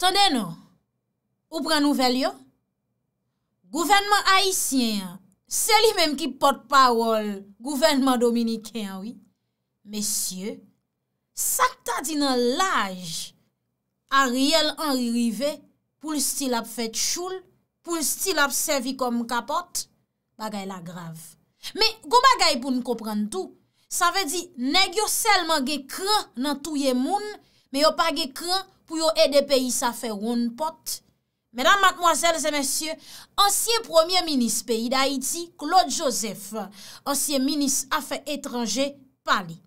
Tande nou, ou pran nouvel yo? Gouvernman haisyen, seli mem ki pot parol, gouvernman dominiken, oui. Mesye, sakta di nan laj, a riel anri rive, pou l stil ap fet choul, pou l stil ap sevi kom kapot, bagay la grav. Me, gou bagay pou n kopran tou, sa ve di negyo selman ge kran nan tou ye moun, me yo pa ge kran, pou yo e de peyi sa fe roun pot. Medan matmoazèl zè mèsyè, ansyen premier minis peyi d'Haïti, Claude Joseph, ansyen minis a fe etranje, pali.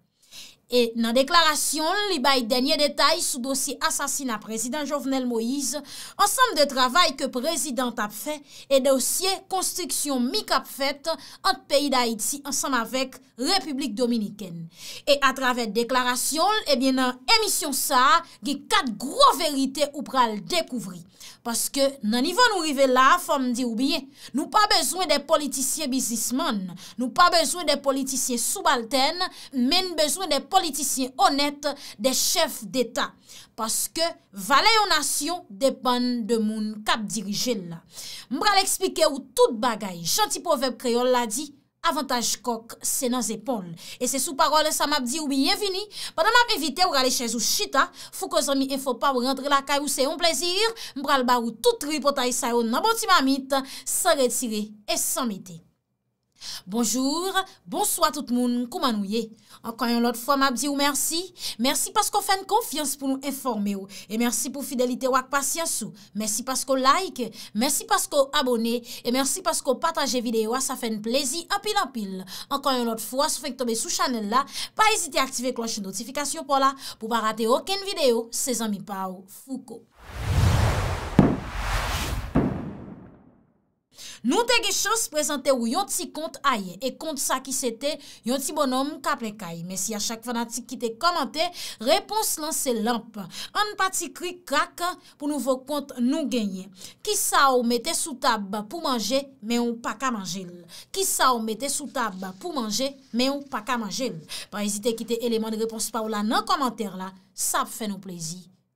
E nan deklarasyon li bay denye detay sou dosye asasina prezident Jovenel Moïse, ansanm de travay ke prezident ap fe, e dosye konstriksyon mik ap fet ant peyi da Haiti ansanm avek Republik Dominiken. E atrave deklarasyon, ebyen nan emisyon sa, ge kat gro verite ou pral dekouvri. Paske nan ivan ou rive la, fom di ou biye, nou pa bezwen de politisye bizisman, nou pa bezwen de politisye soubalten, men bezwen de politisye, politisyen honet de chef d'Etat. Paske valè yon nasyon depan de moun kap dirijel. Mbra l'eksplike ou tout bagay, chantipo veb kreol la di, avantaj kok se nan zepol. E se sou parol sa map di ou biyevini, padan map evite ou rale chèz ou chita, fou ko zami enfo pa ou rentre la kay ou bon se yon plezir, mbra l'bar ou tout tri potay sa yon naboti mamit, sa retire et sa mite. Bonjour, bonsoit tout moun koumanouye. Ankan yon lot fwa mab di ou mersi. Mersi paskou fèn konfians pou nou informe ou. E mersi pou fidelite wak pasyansou. Mersi paskou like, mersi paskou abone. E mersi paskou pataje videyo asafèn plezi apil-apil. Ankan yon lot fwa sou fèk tobe sou chanel la. Pa ezite aktive kloche notifikasyon pou la. Pou pa rate oken videyo, se zanmi pa ou fouko. Nou te ge chos prezante ou yon ti kont aye E kont sa ki sete, yon ti bonom ka plekaye Men si a chak fanatik ki te komante, repons lan se lamp An pati kri krak pou nou vo kont nou genye Ki sa ou mette sou tab pou manje, men ou pa ka manjel Ki sa ou mette sou tab pou manje, men ou pa ka manjel Par ezite ki te eleman de repons pa ou la nan komante la Sa fe nou plezi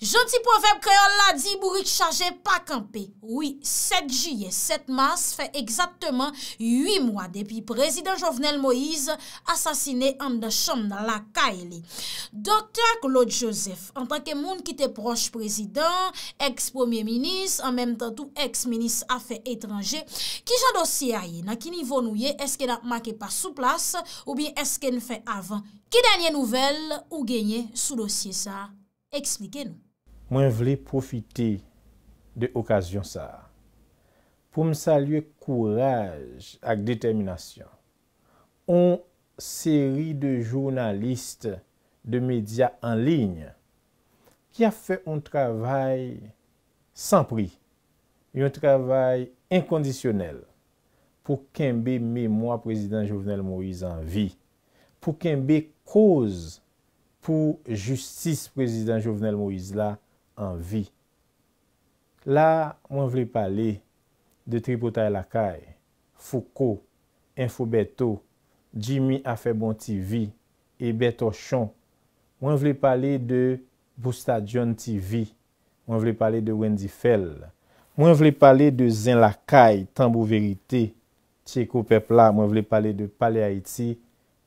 Janti proverb kreol la di, bourik chaje pa kampe. Oui, 7 juye, 7 mars, fè exactement 8 mwa depi prezident Jovenel Moïse asasine an da chanm nan la ka e li. Dote ak Lod Josef, an tanke moun ki te proj prezident, eks premier minis, an menm tan tou eks minis a fè etranje, ki jan dosye a ye, na ki nivon ou ye, eske na make pa sou plas, ou biye eske n fè avan. Ki danyen nouvel ou genye sou dosye sa, eksplike nou. mwen vle profite de okasyon sa. Pou m salye kouraj ak determinasyon, on seri de jounaliste de media an ligne ki a fe un travay san pri, un travay inkondisyonel pou kenbe mèmwa prezident Jovenel Moïse an vi, pou kenbe koz pou justice prezident Jovenel Moïse la La, mwen vle pale de Tripotay Lakay, Fouko, Info Beto, Jimmy Afebon TV, Ebeto Chon, mwen vle pale de Boustadion TV, mwen vle pale de Wendy Fell, mwen vle pale de Zen Lakay, Tambou Verite, Tseko Pepla, mwen vle pale de Pale Haiti,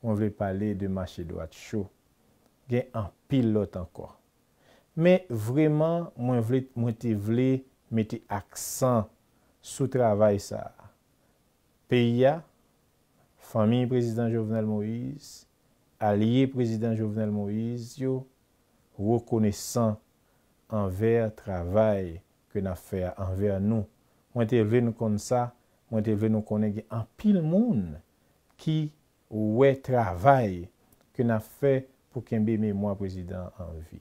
mwen vle pale de Maché Doachou, gen an pilot anko. Men, vreman, mwen te vle meti aksan sou travay sa. Peya, fami prezident Jovenel Moïse, alye prezident Jovenel Moïse, yo wò kone san anver travay ke na fè anver nou. Mwen te vle nou kon sa, mwen te vle nou konen gen an pil moun ki wè travay ke na fè pou kembe mè mwa prezident anvi.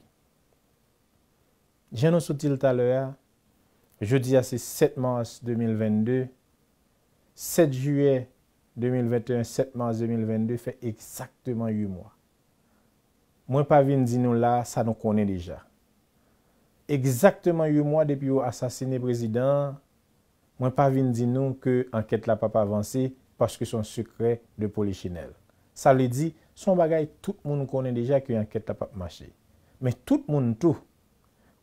Je nou sotil taler, je di a se 7 mars 2022, 7 juye 2021, 7 mars 2022, fe ekzaktman yu mwa. Mwen pa vin di nou la, sa nou konen deja. Ekzaktman yu mwa, depi yo asasine prezident, mwen pa vin di nou, ke anket la papa avanse, paske son sekre de poli chenel. Sa li di, son bagay, tout moun konen deja, ke anket la papa avanse. Men tout moun tou,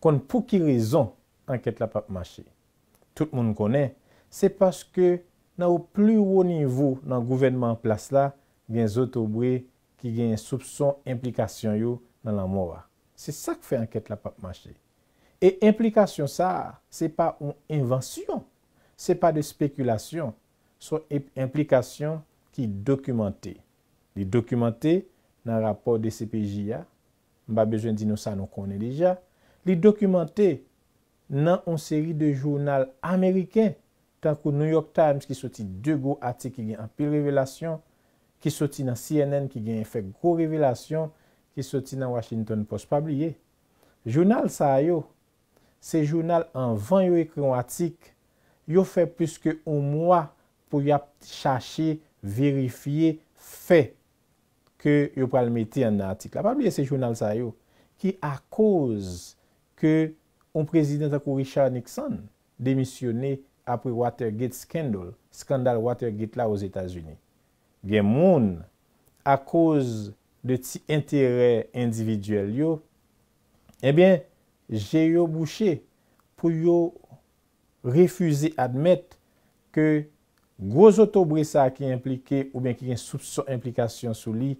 kon pou ki rezon anket la pap mache. Tout moun konen, se paske nan ou pli wou nivou nan gouvenman plas la, gen zotobwe ki gen soubson implikasyon yo nan la mowa. Se sak fe anket la pap mache. E implikasyon sa, se pa ou invensyon, se pa de spekulasyon, son implikasyon ki dokumante. Li dokumante nan rapor de CPJ ya, mba bejwen dinosa nou konen deja, Li dokumante nan on seri de jounal ameriken, tankou New York Times ki soti de go atik ki gen an pil revelasyon, ki soti nan CNN ki gen efek go revelasyon, ki soti nan Washington Post. Pabliye, jounal sa yo, se jounal an van yo ekran atik, yo fe pwiske ou mwa pou ya chache, verifiye, fe, ke yo pral meti an atik. Pabliye se jounal sa yo, ki akouz, ke on prezident akou Richard Nixon demisyone apri Watergate scandal, skandal Watergate la ouz Etats-Unis. Gen moun, akouz de ti entere individuel yo, ebyen, jè yo bouchè pou yo refuzi admèt ke gwozoto bresa ki implike ou ben ki gen soubson implikasyon sou li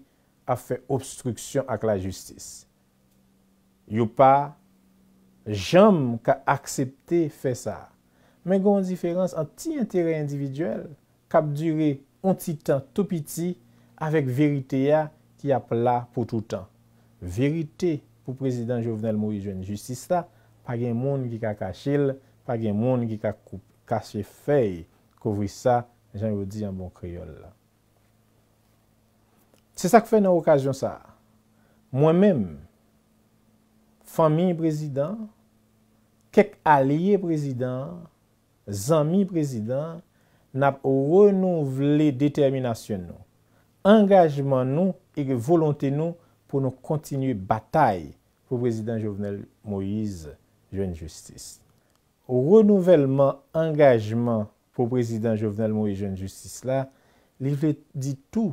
a fè obstruksyon ak la justis. Yo pa, Jam ka aksepte fè sa. Men goun diferans an ti interè individuel kap dure an ti tan to piti avek verite ya ki ap la pou toutan. Verite pou prezident Jovenel Moui Joen Justice la, pa gen moun ki ka kache el, pa gen moun ki ka kache fèy kouvri sa, jen yo di an bon kriol la. Se sa k fè nan okasyon sa, mwen menm, Fami prezident, kek aliye prezident, zanmi prezident, nap renouveli determinasyon nou. Engajman nou e ge volonte nou pou nou kontinu batay pou prezident Jovenel Moïse, joun justice. Renouvellman engajman pou prezident Jovenel Moïse, joun justice la, li vè di tou.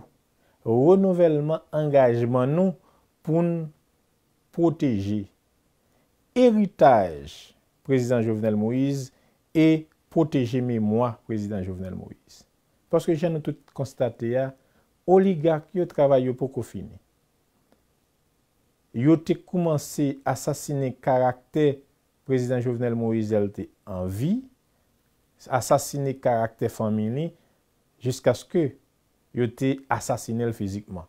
Renouvellman engajman nou pou nou proteji eritaj Prezident Jovenel Moïse e poteje mè mwa Prezident Jovenel Moïse. Paske jen nou tout konstate ya, oligark yo travay yo pou kou fini. Yo te koumanse asasine karakter Prezident Jovenel Moïse elte an vi, asasine karakter familie, jisk aske yo te asasine el fizikman.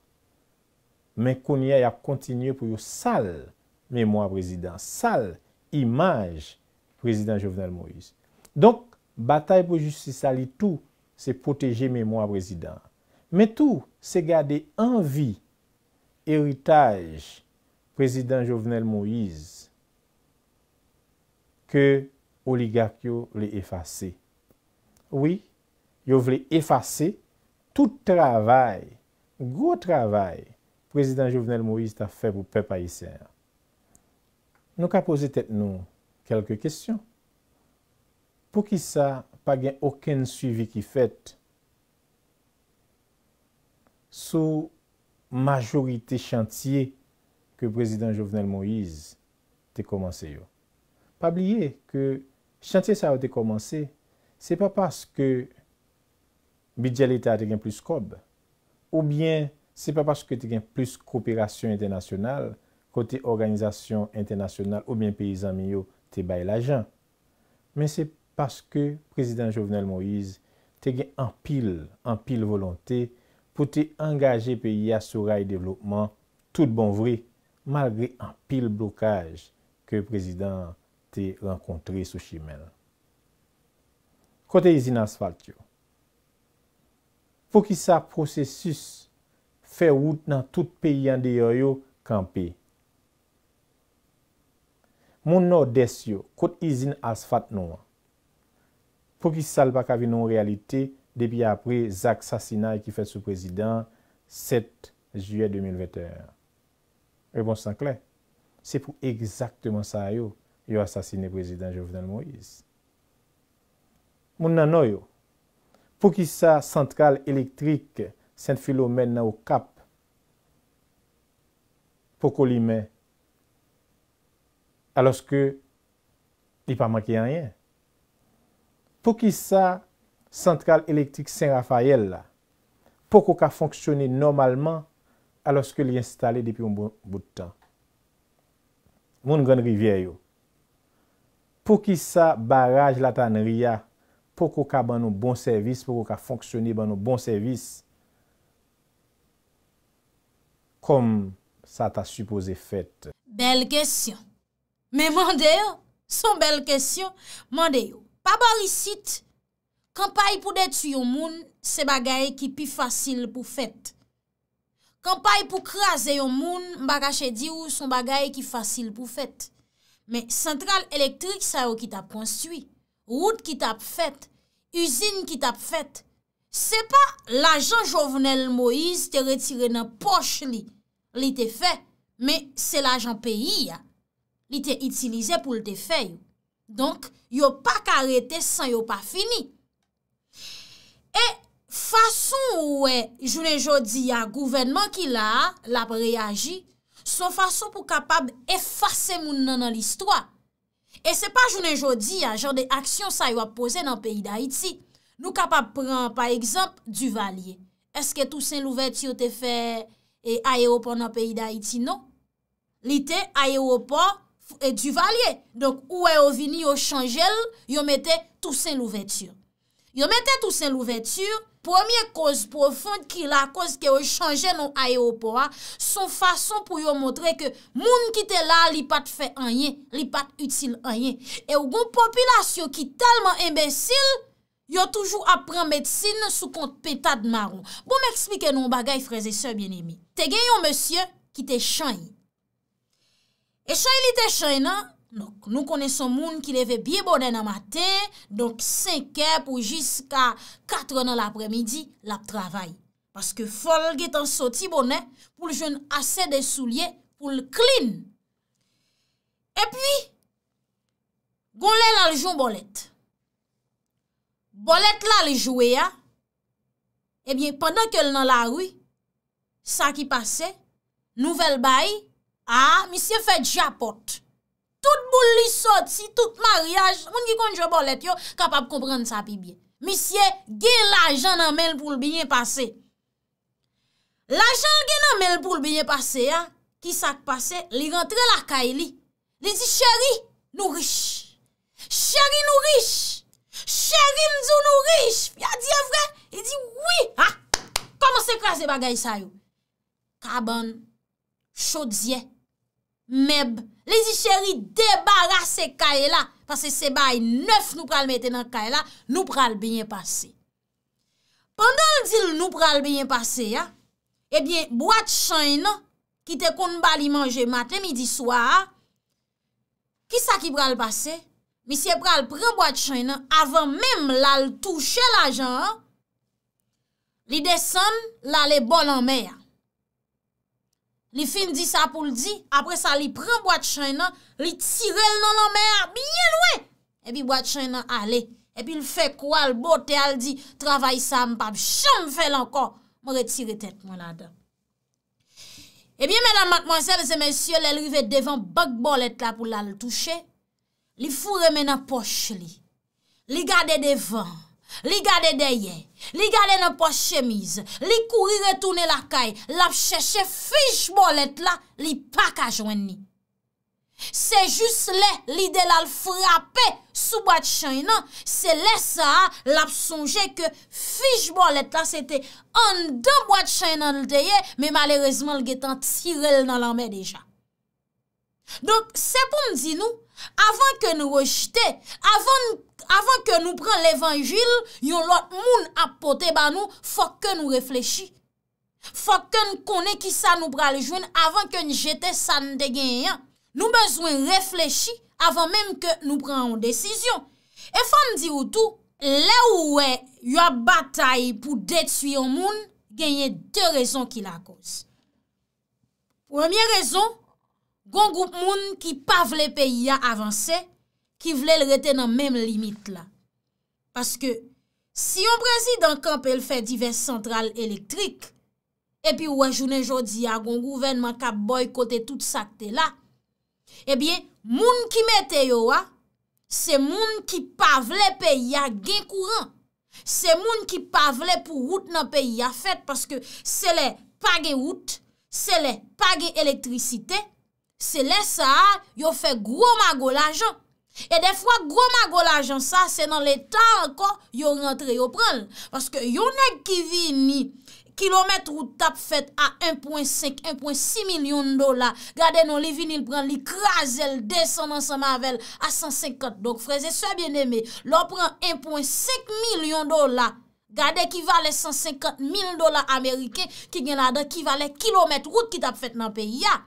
Men konye ya kontinye pou yo sal prezident Jovenel Moïse. Memwa prezident. Sal, imaj, prezident Jovenel Moïse. Donk, batay pou justisali tou se poteje memwa prezident. Me tou se gade anvi, eritaj, prezident Jovenel Moïse, ke oligak yo le efase. Oui, yo vle efase tout travay, gros travay, prezident Jovenel Moïse ta fe pou pep a y serre. Nou ka pose tet nou kelke kestyon pou ki sa pa gen oken suivi ki fet sou majorite chantye ke prezident Jovenel Moïse te komanse yo. Pa blye ke chantye sa yo te komanse se pa paske bidjalita te gen plus kob ou bien se pa paske te gen plus koopirasyon internasyonal kote organizasyon internasyonal oubyen peyi zaminyo te bay la jan. Men se paske prezident Jovenel Moïse te gen anpil, anpil volonté pou te angaje peyi yasoura yi devlopman tout bonvri malgre anpil blokaj ke prezident te renkontre sou chimel. Kote yi zin asfalt yo. Pou ki sa prosesus fe wout nan tout peyi yandeyo yo kampey, moun nou des yo, kot izin as fat nou an. Pou ki sal bak avi nou realite, debi apre, zak sasina ekifet sou prezident, 7 juye 2021. Ebon san kle, se pou ekzakteman sa yo, yo asasine prezident Jovdan Moïse. Moun nan nou yo, pou ki sa, santral elektrik, sen filo men nou kap, pou ko li men, aloske li pa maki anyen. Po ki sa, Sentral Elektrik Saint-Raphael la, po ko ka fonksyoni normalman, aloske li installe depi un bon bout de tan. Moun gwen rivye yo. Po ki sa, baraj la tanri ya, po ko ka ban nou bon servis, po ko ka fonksyoni ban nou bon servis, kom sa ta supose fet. Bel gesyon. Men mwande yo, son bel kesyon, mwande yo. Pa bari sit, kampay pou det su yon moun, se bagay ki pi fasil pou fet. Kampay pou kraze yon moun, mba kache di ou son bagay ki fasil pou fet. Men sentral elektrik sa yo ki tap konsui. Wout ki tap fet, uzin ki tap fet. Se pa lajan jovenel Moise te retire nan poche li te fe, men se lajan peyi ya. li te itilize pou l te fey. Donk, yo pa karete san yo pa fini. E fason ou we, jounen jodi, ya gouvenman ki la, la preyaji, son fason pou kapab efase moun nan l istwa. E se pa jounen jodi, ya jor de aksyon sa yo ap pose nan peyi da iti. Nou kapab pran, pa ekzamp, du valye. Eske tousen louvet yo te fe e aye opon nan peyi da iti, non? Li te aye opon e du valye. Donk ou e o vini yo chanjel, yo mette tousen lou vetur. Yo mette tousen lou vetur, pwemye koz profond ki la koz ki yo chanjel nou aeopora, son fason pou yo montre ke moun ki te la li pat fe anye, li pat utile anye. E ou goun popilasyon ki talman imbesil, yo toujou apren medsine sou kont petade marou. Bou m eksplike nou bagay freze se, te gen yon monsyen ki te chanjil. E chan li te chan nan, nou kone son moun ki leve biye bonen nan maten, donk 5 ke pou jiska 4 nan l apremidi, lap travay. Paske fol getan soti bonen pou l jen ase de soulye pou l klin. E pi, goun lè nan l joun bolet. Bolet la l jouwe ya, e bien, pandan ke l nan la rwi, sa ki pase, nouvel bayi, Ha, ah, misye fè diapote. Tout boule li sot si, tout mariage, moun ki konjou bolet yo, kapap kompren sa pi biye. Misye, gen l'ajan nan menl poule biye pase. L'ajan gen nan menl poule biye pase, ha, ki sak pase, li rentre la kae li. Li di, chéri, nou riche. Chéri nou riche. Chéri mzou nou riche. Ya diye vre, li di, wii, ha. Koman se krasi bagay sa yo. Kaban, chodziye, Meb, le zi cheri debara se ka e la, pase se bay neuf nou pral mette nan ka e la, nou pral byen pase. Pendan l di l nou pral byen pase ya, ebyen, boat chay nan, ki te kon bali manje maten midi swa, ki sa ki pral pase? Mi se pral pran boat chay nan, avan mem lal touche la jan, li desan lal e bolan me ya. Li fin di sa pou l di, apre sa li pren boat chay nan, li tirel nan nan mer, biye lwe. Epi boat chay nan ale, epi l fe kwa l bote al di, travay sa mpap, chan mfe l ankon, mw re tiret et mwen adan. Epi menan mat mwansel se mensyo l elrive devan, bak bol et la pou l al touche, li fure menan poche li, li gade devan. Li gade deye, li gade nan pos chemise, li kouri retounen lakay, lap chèche fich bolet la, li paka jwen ni. Se jous le, li delal frapè sou bat chay nan, se lè sa, lap sonje ke fich bolet la, se te an de bat chay nan l deye, me malèrezman l getan tirel nan lamè deja. Donk, se pou mdi nou, avan ke nou rejte, avan nou kapè, avan ke nou pran l'evanjil, yon lot moun apote ba nou, fòk ke nou reflechi. Fòk ke nou kone ki sa nou pralijwen, avan ke nou jete san de genyen. Nou bezwen reflechi, avan menm ke nou pran ou desisyon. E fòm di wotou, le ou we yon batay pou det su yon moun, genyen de rezon ki la kos. Wemye rezon, gongoup moun ki pav le peyi ya avanse, Ki vle l reten nan menm limit la. Paske, si yon prezi dan kanpe l fe diverse santral elektrik, epi wajounen jodi a gon gouvenman ka boykote tout sakte la, ebyen, moun ki mete yo a, se moun ki pa vle pe ya gen kouran. Se moun ki pa vle pou wout nan pe ya fet, paske se le page wout, se le page elektrikite, se le sa yo fe gwo ma go la jan. E de fwa, gwo ma gwo la jan sa, se nan le tan anko, yo rentre, yo pran. Paske yon ek ki vini, kilomet rou tap fet a 1.5, 1.6 milyon dola. Gade non li vini, il pran li krasel, deson nan sa mavel a 150. Dok freze, souye bien eme, lor pran 1.5 milyon dola. Gade ki vale 150 mil dola Amerike, ki genade ki vale kilomet rou ki tap fet nan peyi ya.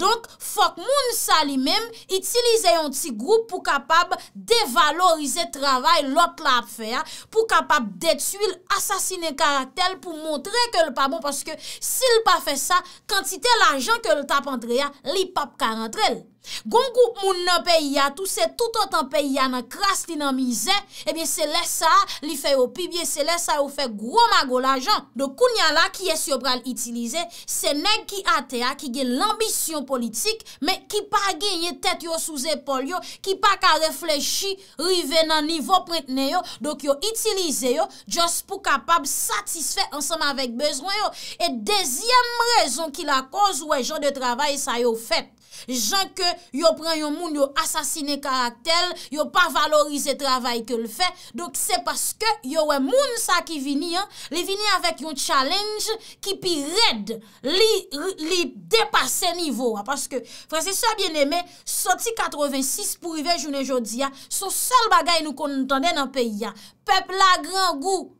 Donk fok moun sa li mem itilize yon ti grou pou kapab devalorize travay lot la ap fe ya pou kapab detu il asasine karatel pou montre ke l pa bon paske sil pa fe sa kantite l ajan ke l tap entre ya li pap kar entre el. Gon goup moun nan peyi ya, tout se tout otan peyi ya nan kras li nan mize, ebyen eh se lesa li fe yo pibiye, se lesa yo fe groma go la jan. Do koun ya la ki es yo pral itilize, se neg ki ate ya ki gen l'ambisyon politik, men ki pa genye tet yo sou zepol yo, ki pa ka reflechi, rive nan nivou printne yo, do ki yo itilize yo, just pou kapab satisfet ansam avek bezwen yo. E dezyem rezon ki la koz wè jan de travay sa yo fet. jan ke yo pran yon moun yo asasine karak tel, yo pa valorize travay ke l fe, donk se paske yo we moun sa ki vini an, li vini avèk yon challenge ki pi red li depase nivou an, paske Fransesor Bien-Aimé soti 86 pou yve jounen jodi an, son sol bagay nou kon ntonnen an peyi an, pepl la gran gou,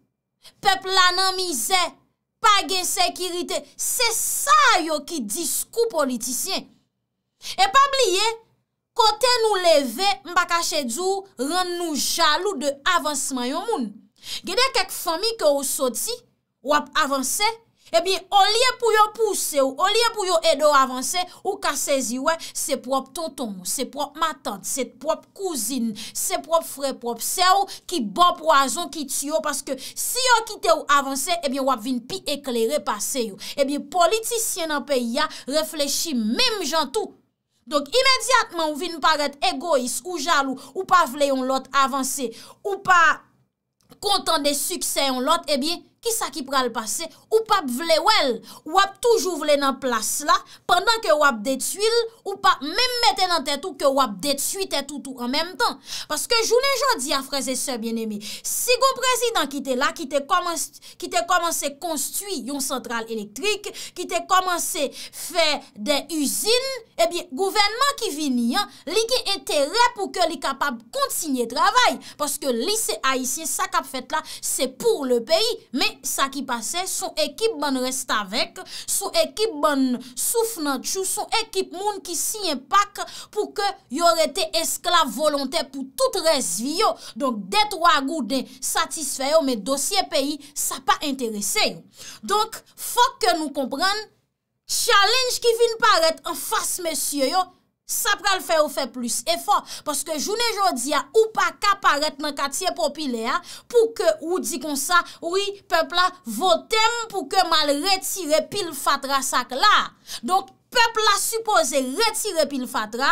pepl la nan mizè, pa gen sekirite, se sa yo ki diskou politisyen, E pa bliye, kote nou leve, mbakache djou, rend nou jalou de avansman yon moun. Gede kek fami ke ou soti, wap avanse, e bin olye pou yo pouse ou, olye pou yo edo avanse, ou kasezi wè se prop tonton, se prop matante, se prop kouzine, se prop freprop, se ou ki bop wazon ki tiyo, paske si yo kite ou avanse, e bin wap vin pi eklere pase yo. E bin politisyen nan peyi ya, reflechi mèm jantou, Donk imediatman ou vi nou paret egois ou jalou ou pa vle yon lot avanse ou pa kontan de suksen yon lot, ebiye, ki sa ki pral pase, ou pap vle wel, wap touj ou vle nan plas la, pandan ke wap detuil, ou pap menm meten nan tetou, ke wap detuil tetoutou an menm tan. Paske jounen jan di a fraze se, si goun prezidant ki te la, ki te komanse konstui yon sentral elektrik, ki te komanse fe de usine, ebyen, gouvenman ki vini, li ki entere pou ke li kapab kontinye travay, paske li se a isye, sa kap fet la, se pou le peyi, sa ki pase, son ekip ban rest avek, son ekip ban souf nan chou, son ekip moun ki siye pak pou ke yore te esklave volontè pou tout resvi yo, donk detwa gou den satisfe yo, men dosye peyi, sa pa interese yo donk, fok ke nou kompren challenge ki vin paret an fas mesye yo Sa pral fè ou fè plus. E fò, pòske jounè jòdia ou pa kaparet nan katye popilea pou ke ou di kon sa oui, pèpla votèm pou ke mal retire pil fatra sak la. Donk, pèpla supose retire pil fatra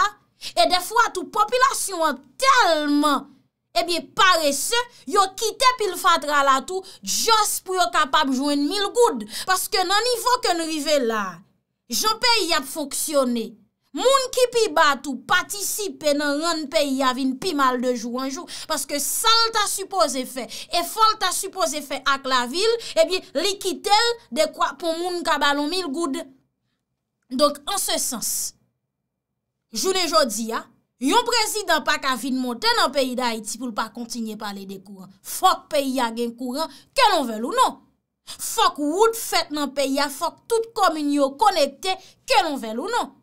e defwa tou popilasyon an telman ebyè eh parese, yo kite pil fatra la tou, jòs pou yo kapab jwen mil goud. Pòske nan nivò ke nou rive la, jòn pe yap foksyone. Moun ki pi batou patisipe nan yon peyi ya vin pi mal de jou anjou Paske sal ta suppose fe, e fol ta suppose fe ak la vil Ebi likitel de kwa pou moun kabalon mil goud Donk an se sens Joun e jodi ya, yon prezident pa ka vin monte nan peyi da Haiti pou l pa kontinye pale de kouran Fok peyi ya gen kouran, ke non vel ou non Fok wout fet nan peyi ya, fok tout kominyo konekte, ke non vel ou non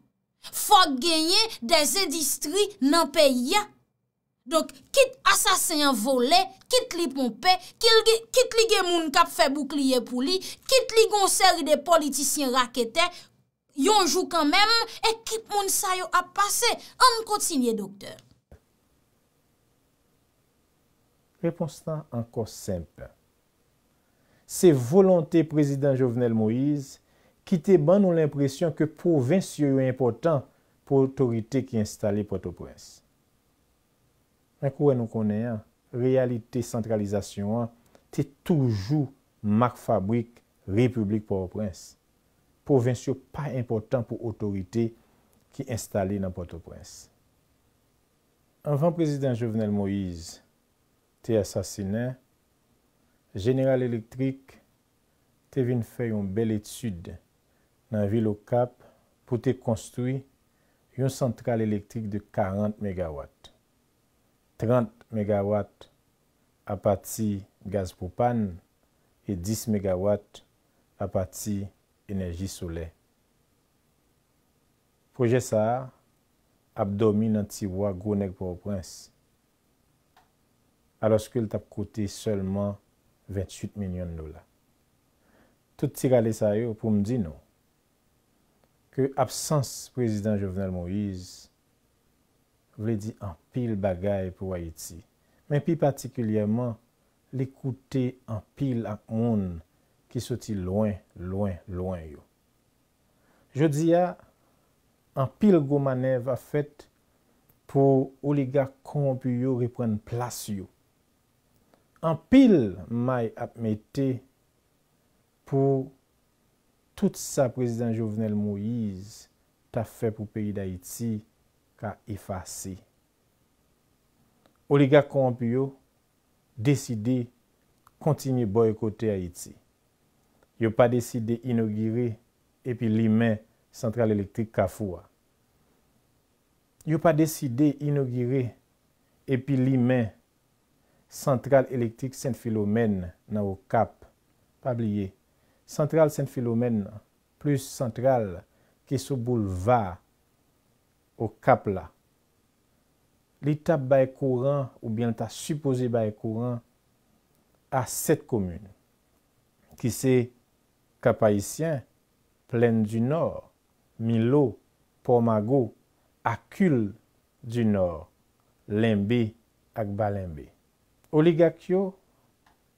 Fwa genye de zedistri nan pe ya. Donk, kit asasyen vole, kit li pompe, kit li gen moun kap fe boukliye pou li, kit li gonseri de politisyen rakete, yon jou kan men, e kit moun sayo ap pase. An kontinye, doktor. Reponsan anko semp. Se volante prezident Jovenel Moïse ki te ban nou l'impresyon ke pouvens yo yo important pou otorite ki installe Port-au-Prince. Mwen kouwen nou konen, realite centralizasyon an, te toujou mak fabrik Republik Port-au-Prince. Pouvens yo pa important pou otorite ki installe nan Port-au-Prince. Anvan prezident Jovenel Moïse te asasine, General Elektrik te vin fè yon bel etude, nan vile ou kap pou te konstoui yon sentral elektrik de 40 MW. 30 MW apati gaz poupan e 10 MW apati enerji soule. Poje sa, apdomi nan tibwa gounen pou ou prins. Aloske l tap kote seulement 28 minyon nou la. Touti gale sa yo pou mdi nou. ke absans prezident Jovenel Moïse, vle di an pil bagay pou Haiti. Men pi patikuliyaman, l'ekoute an pil ak on, ki soti loin, loin, loin yo. Je di ya, an pil goman ev afet, pou oliga komopi yo ripren plasyo. An pil may apmete, pou oliga, tout sa prezident jovenel Moïse ta fè pou peyi d'Haïti ka efase. Oligak Kompio deside kontini boykote Haïti. Yo pa deside inogire epi li men sentral elektrik Kafoua. Yo pa deside inogire epi li men sentral elektrik Saint-Philomène nan wou kap pabliye Central Saint-Philomène, plus central ki sou boulevard ou Kapla, li tap baye kouran ou bienta supposé baye kouran a set komune. Ki se Kapaissien, Plène du Nord, Milo, Pomago, Akul du Nord, Limbe ak Balembe. Oligakyo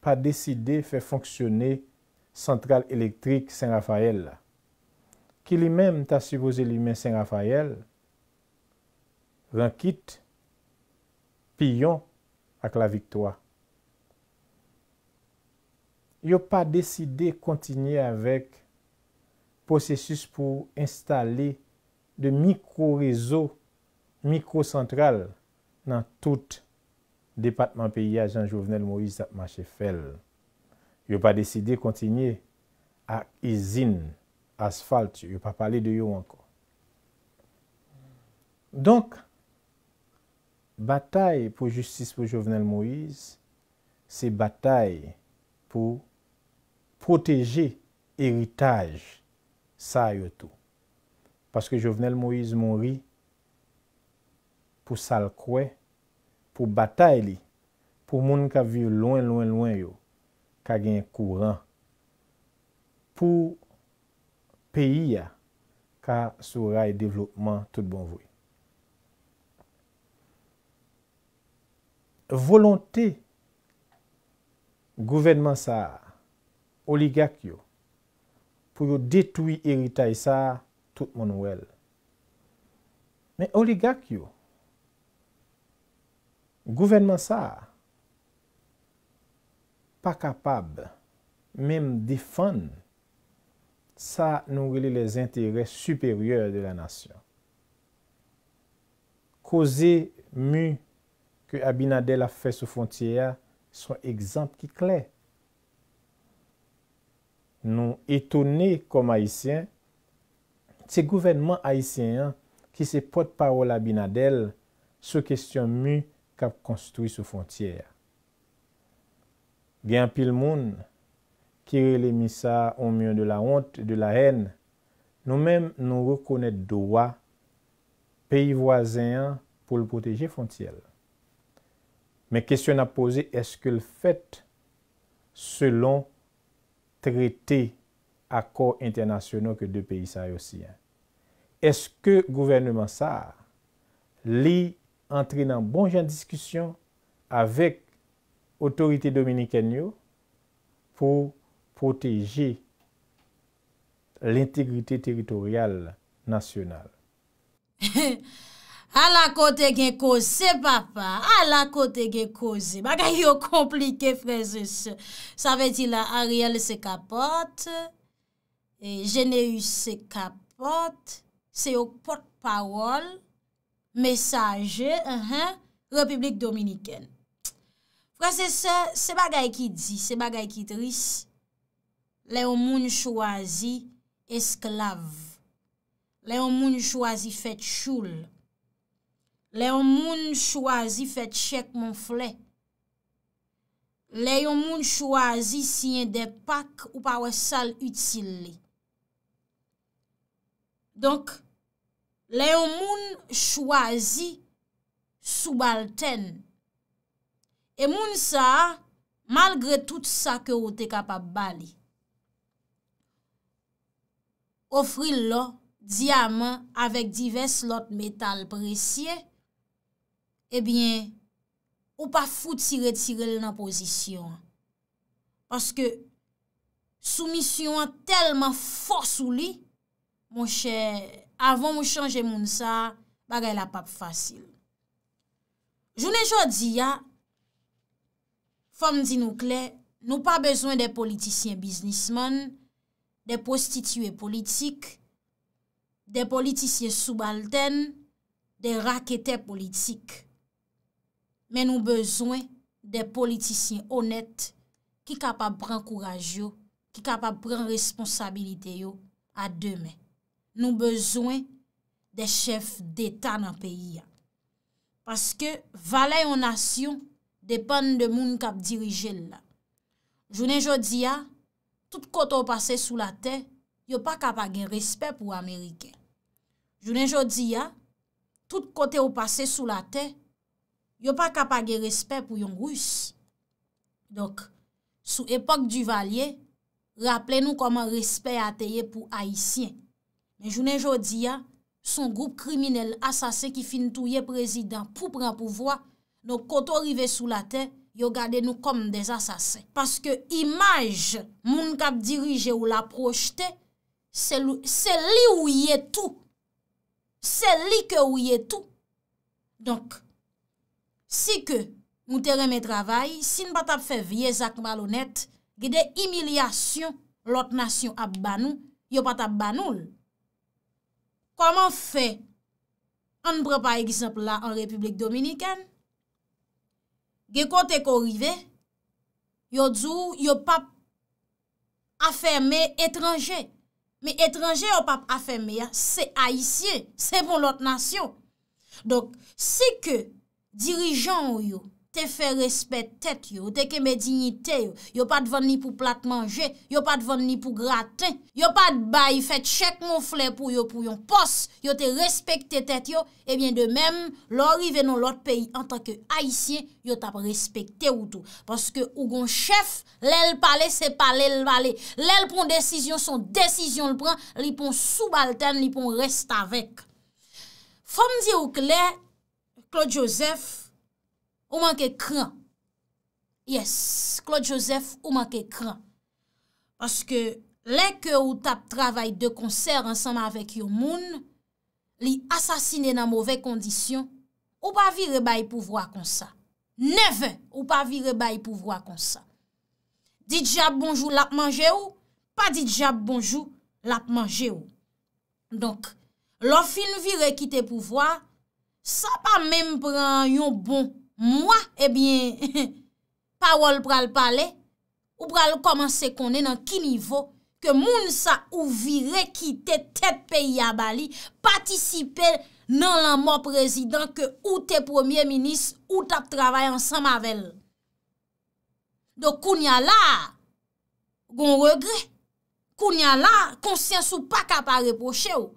pa deside fè fonksyonè Kapaissien. Sentral elektrik Saint-Raphael Ki li menm ta supoze li men Saint-Raphael Lan kit Piyon ak la viktwa Yo pa deside kontinye avek Posesus pou installe De mikro rezo Mikro sentral Nan tout Depatman peyi a Jean-Jouvenel Moïse at Machefel Yo pa deside kontinye a izin, asfalt, yo pa pale de yo ankon. Donk, batay pou justice pou Jovenel Moïse, se batay pou proteje eritage sa yo tou. Paske Jovenel Moïse mori pou sal kwe, pou batay li, pou moun ka vi yo loin, loin, loin yo. ka gen kouran pou peyi ya ka sou ray devlopman tout bon vwe. Volonté gouvenman sa oligak yo pou yo detoui eritay sa tout moun wèl. Men oligak yo gouvenman sa pou yo detoui eritay sa pas capable même défendre ça nourrit les intérêts supérieurs de la nation. Causer mu que Abinadel a fait sous frontière sont exemples qui clair Nous étonnés comme haïtiens, c'est gouvernement haïtien qui se porte parole Abinadel sur question mu qu'a construit sous frontière. gen pil moun, ki re le misa omyon de la honte, de la hèn, nou mèm nou rekonèt dowa peyi wazèn pou l'proteje fontiyel. Mè kèsyon a pose, eske l'fèt selon tretè akor internasyonò ke de peyi sa yosiyen. Eske gouvernement sa li entri nan bon jen diskusyon avèk Otorite dominiken yo pou poteji l'integrite teritorial nasyonal. A la kote gen kose, papa, a la kote gen kose. Maka yo komplike, frèze, sa vè di la Ariel se kapote, jenè yu se kapote, se yo potpawol, mesaje, uh-huh. republik dominiken. Kwa se se, se bagay ki di, se bagay ki tris. Le yon moun chwazi esklav. Le yon moun chwazi fet choul. Le yon moun chwazi fet chek moun fle. Le yon moun chwazi si yon depak ou pa wesal utili. Donk, le yon moun chwazi sou baltene. E moun sa, malgre tout sa ke ou te kapab bali, ofri lò, diaman, avek divers lot metal presye, ebyen, ou pa foute si retire lè nan pozisyon. Paske, soumisyon an telman fòs ou li, moun chè, avon moun chanje moun sa, bagay la pap fasil. Jounè jò di ya, Fom di nou kle, nou pa bezwen de politisyen biznisman, de prostituyen politik, de politisyen soubalten, de rakete politik. Men nou bezwen de politisyen onet ki kapap pran kouraj yo, ki kapap pran responsabilite yo a demen. Nou bezwen de chef detan an peyi ya. Paske valè yon asyon depan de moun kap dirijel la. Jounen jodi ya, tout kote ou pase sou la te, yo pa kapage respet pou Amerike. Jounen jodi ya, tout kote ou pase sou la te, yo pa kapage respet pou yon Rus. Donk, sou epak du valye, rappele nou koman respet ateye pou Haitien. Jounen jodi ya, son goup kriminel asase ki fin touye prezident pou pran pouvoa No koto rive sou la ten, yo gade nou kom des asasen. Paske imaj moun kap dirije ou la projete, se li ou ye tou. Se li ke ou ye tou. Donk, si ke moun teren me travay, si n pa tap fe viez ak malonet, gde imilyasyon lot nasyon ap banou, yo pa tap banoul. Koman fe, an bre pa egisemple la an Republik Dominikane, Gekote ko rive, yo dzou, yo pap aferme etranje. Me etranje yo pap aferme, se aisyen, se bon lot nasyon. Donk, se ke dirijan yo, te fe respet tet yo, te keme dignite yo, yo pa dvan ni pou plat manje, yo pa dvan ni pou graten, yo pa dbay fèt chèk mou flè pou yo pou yon pos, yo te respet te tet yo, ebyen eh de mèm, lò rive nou lòt peyi, an tanke haisyen, yo tap respet te ou tou. Paske ou gon chèf, lèl pale, se pa lèl pale. Lèl pon desisyon, son desisyon l'pran, li pon sou balten, li pon rest avèk. Fòm di ou kè lè, Claude Joseph, Ou manke kran. Yes, Claude Joseph ou manke kran. Paske leke ou tap travay de konser ansanman vek yo moun, li asasine nan mowè kondisyon, ou pa vire bay pou vwa konsa. Neven ou pa vire bay pou vwa konsa. Didja bonjou lak manje ou, pa didja bonjou lak manje ou. Donk, lo film vire kite pou vwa, sa pa menm pran yon bon. Mwa, ebyen, eh parol pral pale, ou pral komanse konen nan ki nivou ke moun sa ouvire kite te peyi a Bali, patisipe nan lanman prezident ke ou te premier minis ou tap travay ansan mavel. Do kounya la, goun regre, kounya la, konsyans ou pa kapare poche ou.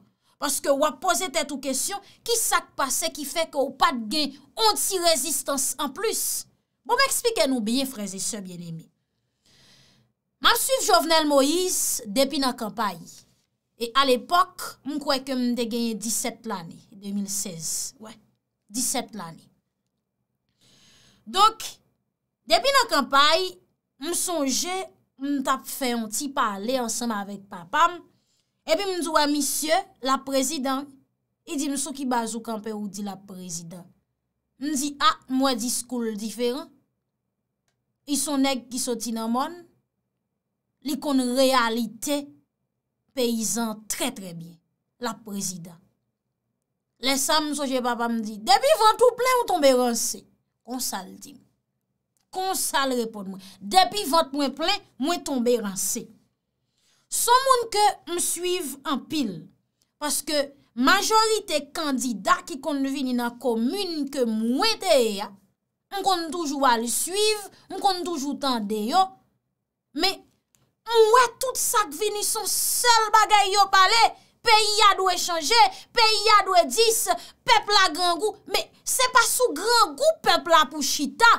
Aske wap pose tèt ou kesyon, ki sak pa se ki fek ou pat gen anti-rezistans an plus. Bo m'eksplike nou biye freze se bien emi. M'absuif Jovenel Moïse depi nan kampay. E al epok, m'kwe ke m de genye 17 l'anè, 2016. Ouè, 17 l'anè. Dok, depi nan kampay, m sonje m tap fey an ti pale ansanm avèk papam. Epi mwen zwa, misye, la prezidant, i di mwen sou ki bazou kampe ou di la prezidant. Mwen zi, a, ah, mwen di skoul diferant, i son ek ki soti nan moun, li kon realite peyizan tre tre bien, la prezidant. Lesa mwen souje baba mwen di, depi vantou ple, mwen tombe ranse. Kon sal di mwen. Kon sal repot mwen. Depi vantou ple, mwen tombe ranse. Son moun ke m suiv an pil, paske majorite kandida ki kon vini nan komun ke mwen te e ya, m kon toujou al suiv, m kon toujou tan de yo, me mwen tout sa k vini son sel bagay yo pale, peya dwe chanje, peya dwe dis, pepla gran gou, me se pa sou gran gou pepla pou chita.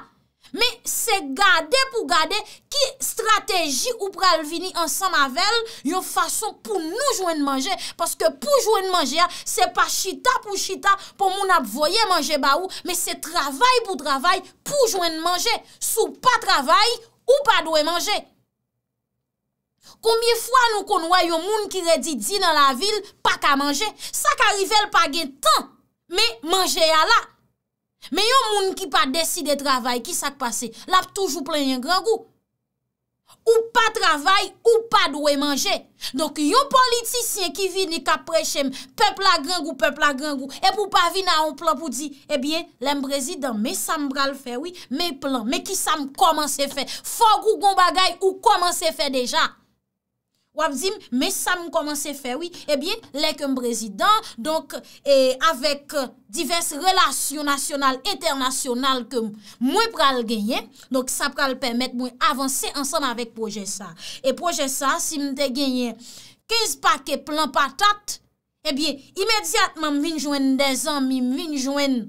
Me se gade pou gade ki strateji ou pralvini ansan mavel yo fason pou nou jwen manje. Paske pou jwen manje ya, se pa chita pou chita pou moun ap voye manje ba ou, me se travay pou travay pou jwen manje. Sou pa travay ou pa dwe manje. Koumye fwa nou konway yo moun ki redi di nan la vil, pa ka manje. Sa ka rivel pa gen tan, me manje ya la. Men yon moun ki pa deside travay, ki sak pase, lap toujou plen yon grangou. Ou pa travay, ou pa dwe manje. Donk yon politisyen ki vin ni kap prechem, pep la grangou, pep la grangou, ep ou pa vin a yon plan pou di, ebyen, lem brezidam, me sam bral fe, oui, me plan, me ki sam koman se fe, fog ou gomba gay, ou koman se fe deja. Wap zim, me sa mwen komanse fe, ebyen, eh le kem prezident, donk, e avek euh, divers relasyon nasyonal, eternasyonal, kem mwen pral genyen, donk sa pral pemet mwen avanse ansan avek proje sa. E proje sa, si mwen te genyen 15 pake plan patat, ebyen, eh imediatman mwen jwen de zan, mwen jwen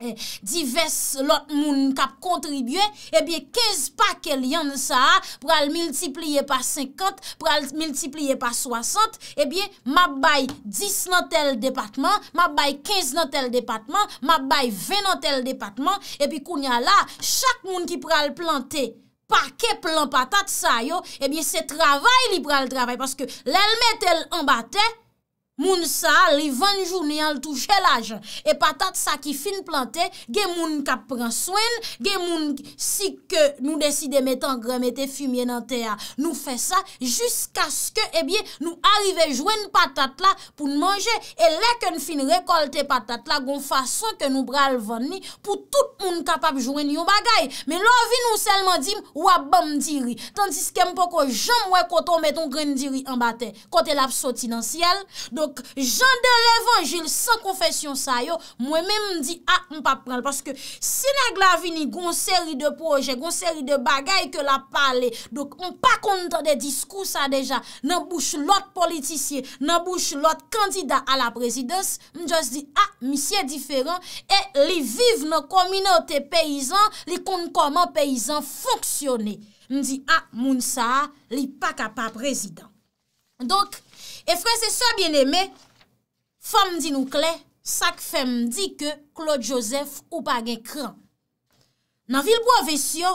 Eh, Dives lot moun kap kontribye, Ebyen kez pa ke liyan sa a, Pwa al multipliye pa 50, Pwa al multipliye pa 60, Ebyen ma bay 10 nan tel depatman, Ma bay 15 nan tel depatman, Ma bay 20 nan tel depatman, Ebyen kounya la, Chak moun ki pwa al plante, Pa ke plan patat sa yo, Ebyen se travay li pwa al travay, Paske lelme tel ambate, Ebyen, moun sa li van jouni an l touche l ajan, e patate sa ki fin plante, ge moun kap pran swen, ge moun si ke nou deside metan gre meten fumye nan teya, nou fe sa, jisk aske e eh bie nou arrive jwen patate la pou nou manje, e leke nou fin rekolte patate la, goun fason ke nou bral van ni, pou tout moun kapap jwen yon bagay, me lò vi nou selman dim wabam diri, tansis kem poko jom we koto meton gren diri an bate, kote lap soti nan siel, do, jan de l'evangil san konfesyon sa yo, mwen men mwen di, a, ah, mwen pa prel, paske sinag la vini goun seri de proje, goun seri de bagay ke la pale, dok mwen pa konta de diskou sa deja, nan bouch lout politisye, nan bouch lout kandida a la prezidens, mwen just di, a, ah, misye diferent, e li viv nan kominote peyizan, li konta koman peyizan foksyone. Mwen di, a, ah, moun sa, li pa kapap prezidens. Dok, E fwese sa bien eme, fwem di nou kle, sak fwem di ke Claude Joseph ou pa gen kran. Nan vilbo avesyo,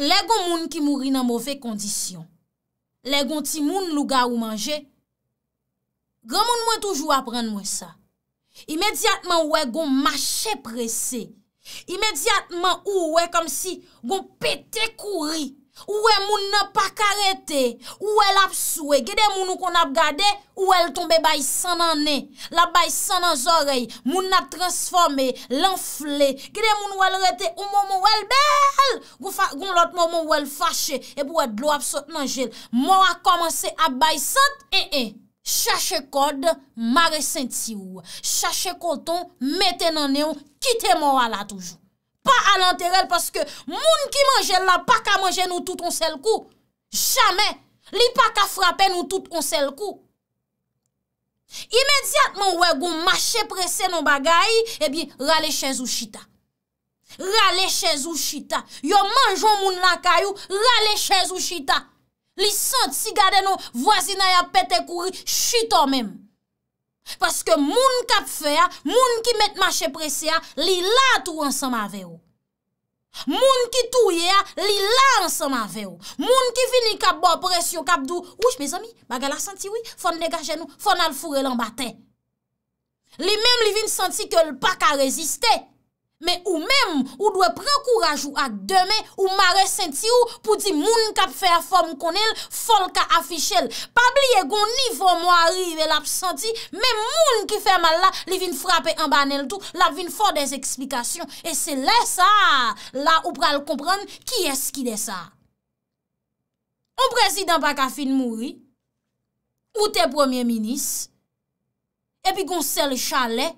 le goun moun ki mouri nan mouve kondisyon. Le goun ti moun louga ou manje. Goun moun mwen toujou apren mwen sa. Imediatman wè goun mache presse. Imediatman ou wè kom si goun pete kouri. Ouwe moun nan pa karete, ouwe l ap souwe, gede moun nou kon ap gade, ouwe l tombe bay san nan ne, la bay san nan zorey, moun nan transforme, l enfle, gede moun nou el rete, ou moun nou el bel, goun lot moun nou el fache, e pou et lou ap sot nan jil, moun a komanse ap bay sant, e eh, e, eh. chache kod, ma resenti ouwe, chache koton, meten nan ne ou, kite moun wala toujou. Pa alanterel paske moun ki manje la pa ka manje nou tout onsel kou. Jamen. Li pa ka frape nou tout onsel kou. Imediatman wè goun mache prese nou bagay, ebi eh rale chèz ou chita. Rale chèz ou chita. Yo manjon moun la kayou, rale chèz ou chita. Li sent si gade nou vwazina ya pète kouri, chita ou mèm. Paske moun kap fe a, moun ki met mache prese a, li la tou ansan ma ve yo. Moun ki tou ye a, li la ansan ma ve yo. Moun ki vini kap bo presyon, kap dou, wish me zami, baga la santi wii, fon negaje nou, fon al fure lan bate. Li mem li vini santi ke l pak a reziste. Mè ou mèm ou dwe prekouraj ou ak demè ou mare senti ou pou di moun kap fèr fòm konel fol ka afichèl. Pabli e goun nivò mò arrive l'absenti, mè moun ki fè malla li vin frapè an banel tou, la vin fò des eksplikasyon. E se lè sa, la ou pral kompran ki eski lè sa. O prezident baka fin mouri, ou te premier minis, epi goun sel chalè,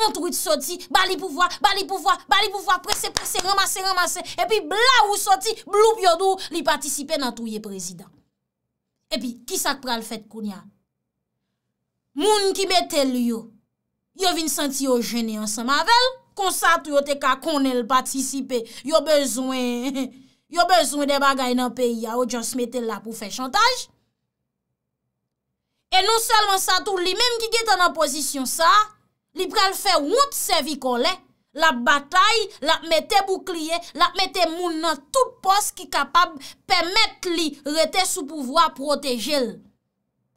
On trout soti, ba li pouvoi, ba li pouvoi, ba li pouvoi, prese, prese, ramase, ramase, epi bla ou soti, bloup yo dou li patisipe nan tou ye prezident. Epi, kisa k pra l fèt kounyan? Moun ki metel yo, yo vin santi yo jene ansan mavel, konsa tou yo te ka konel patisipe, yo bezwen, yo bezwen de bagay nan peyi ya, yo djan se metel la pou fè chantage. E non selman sa tou li, menm ki getan nan pozisyon sa, Libral fè woun tsevi kon lè, la batay, la mète boukliye, la mète moun nan tout pos ki kapab pèmèt li rete sou pouvoi protejel.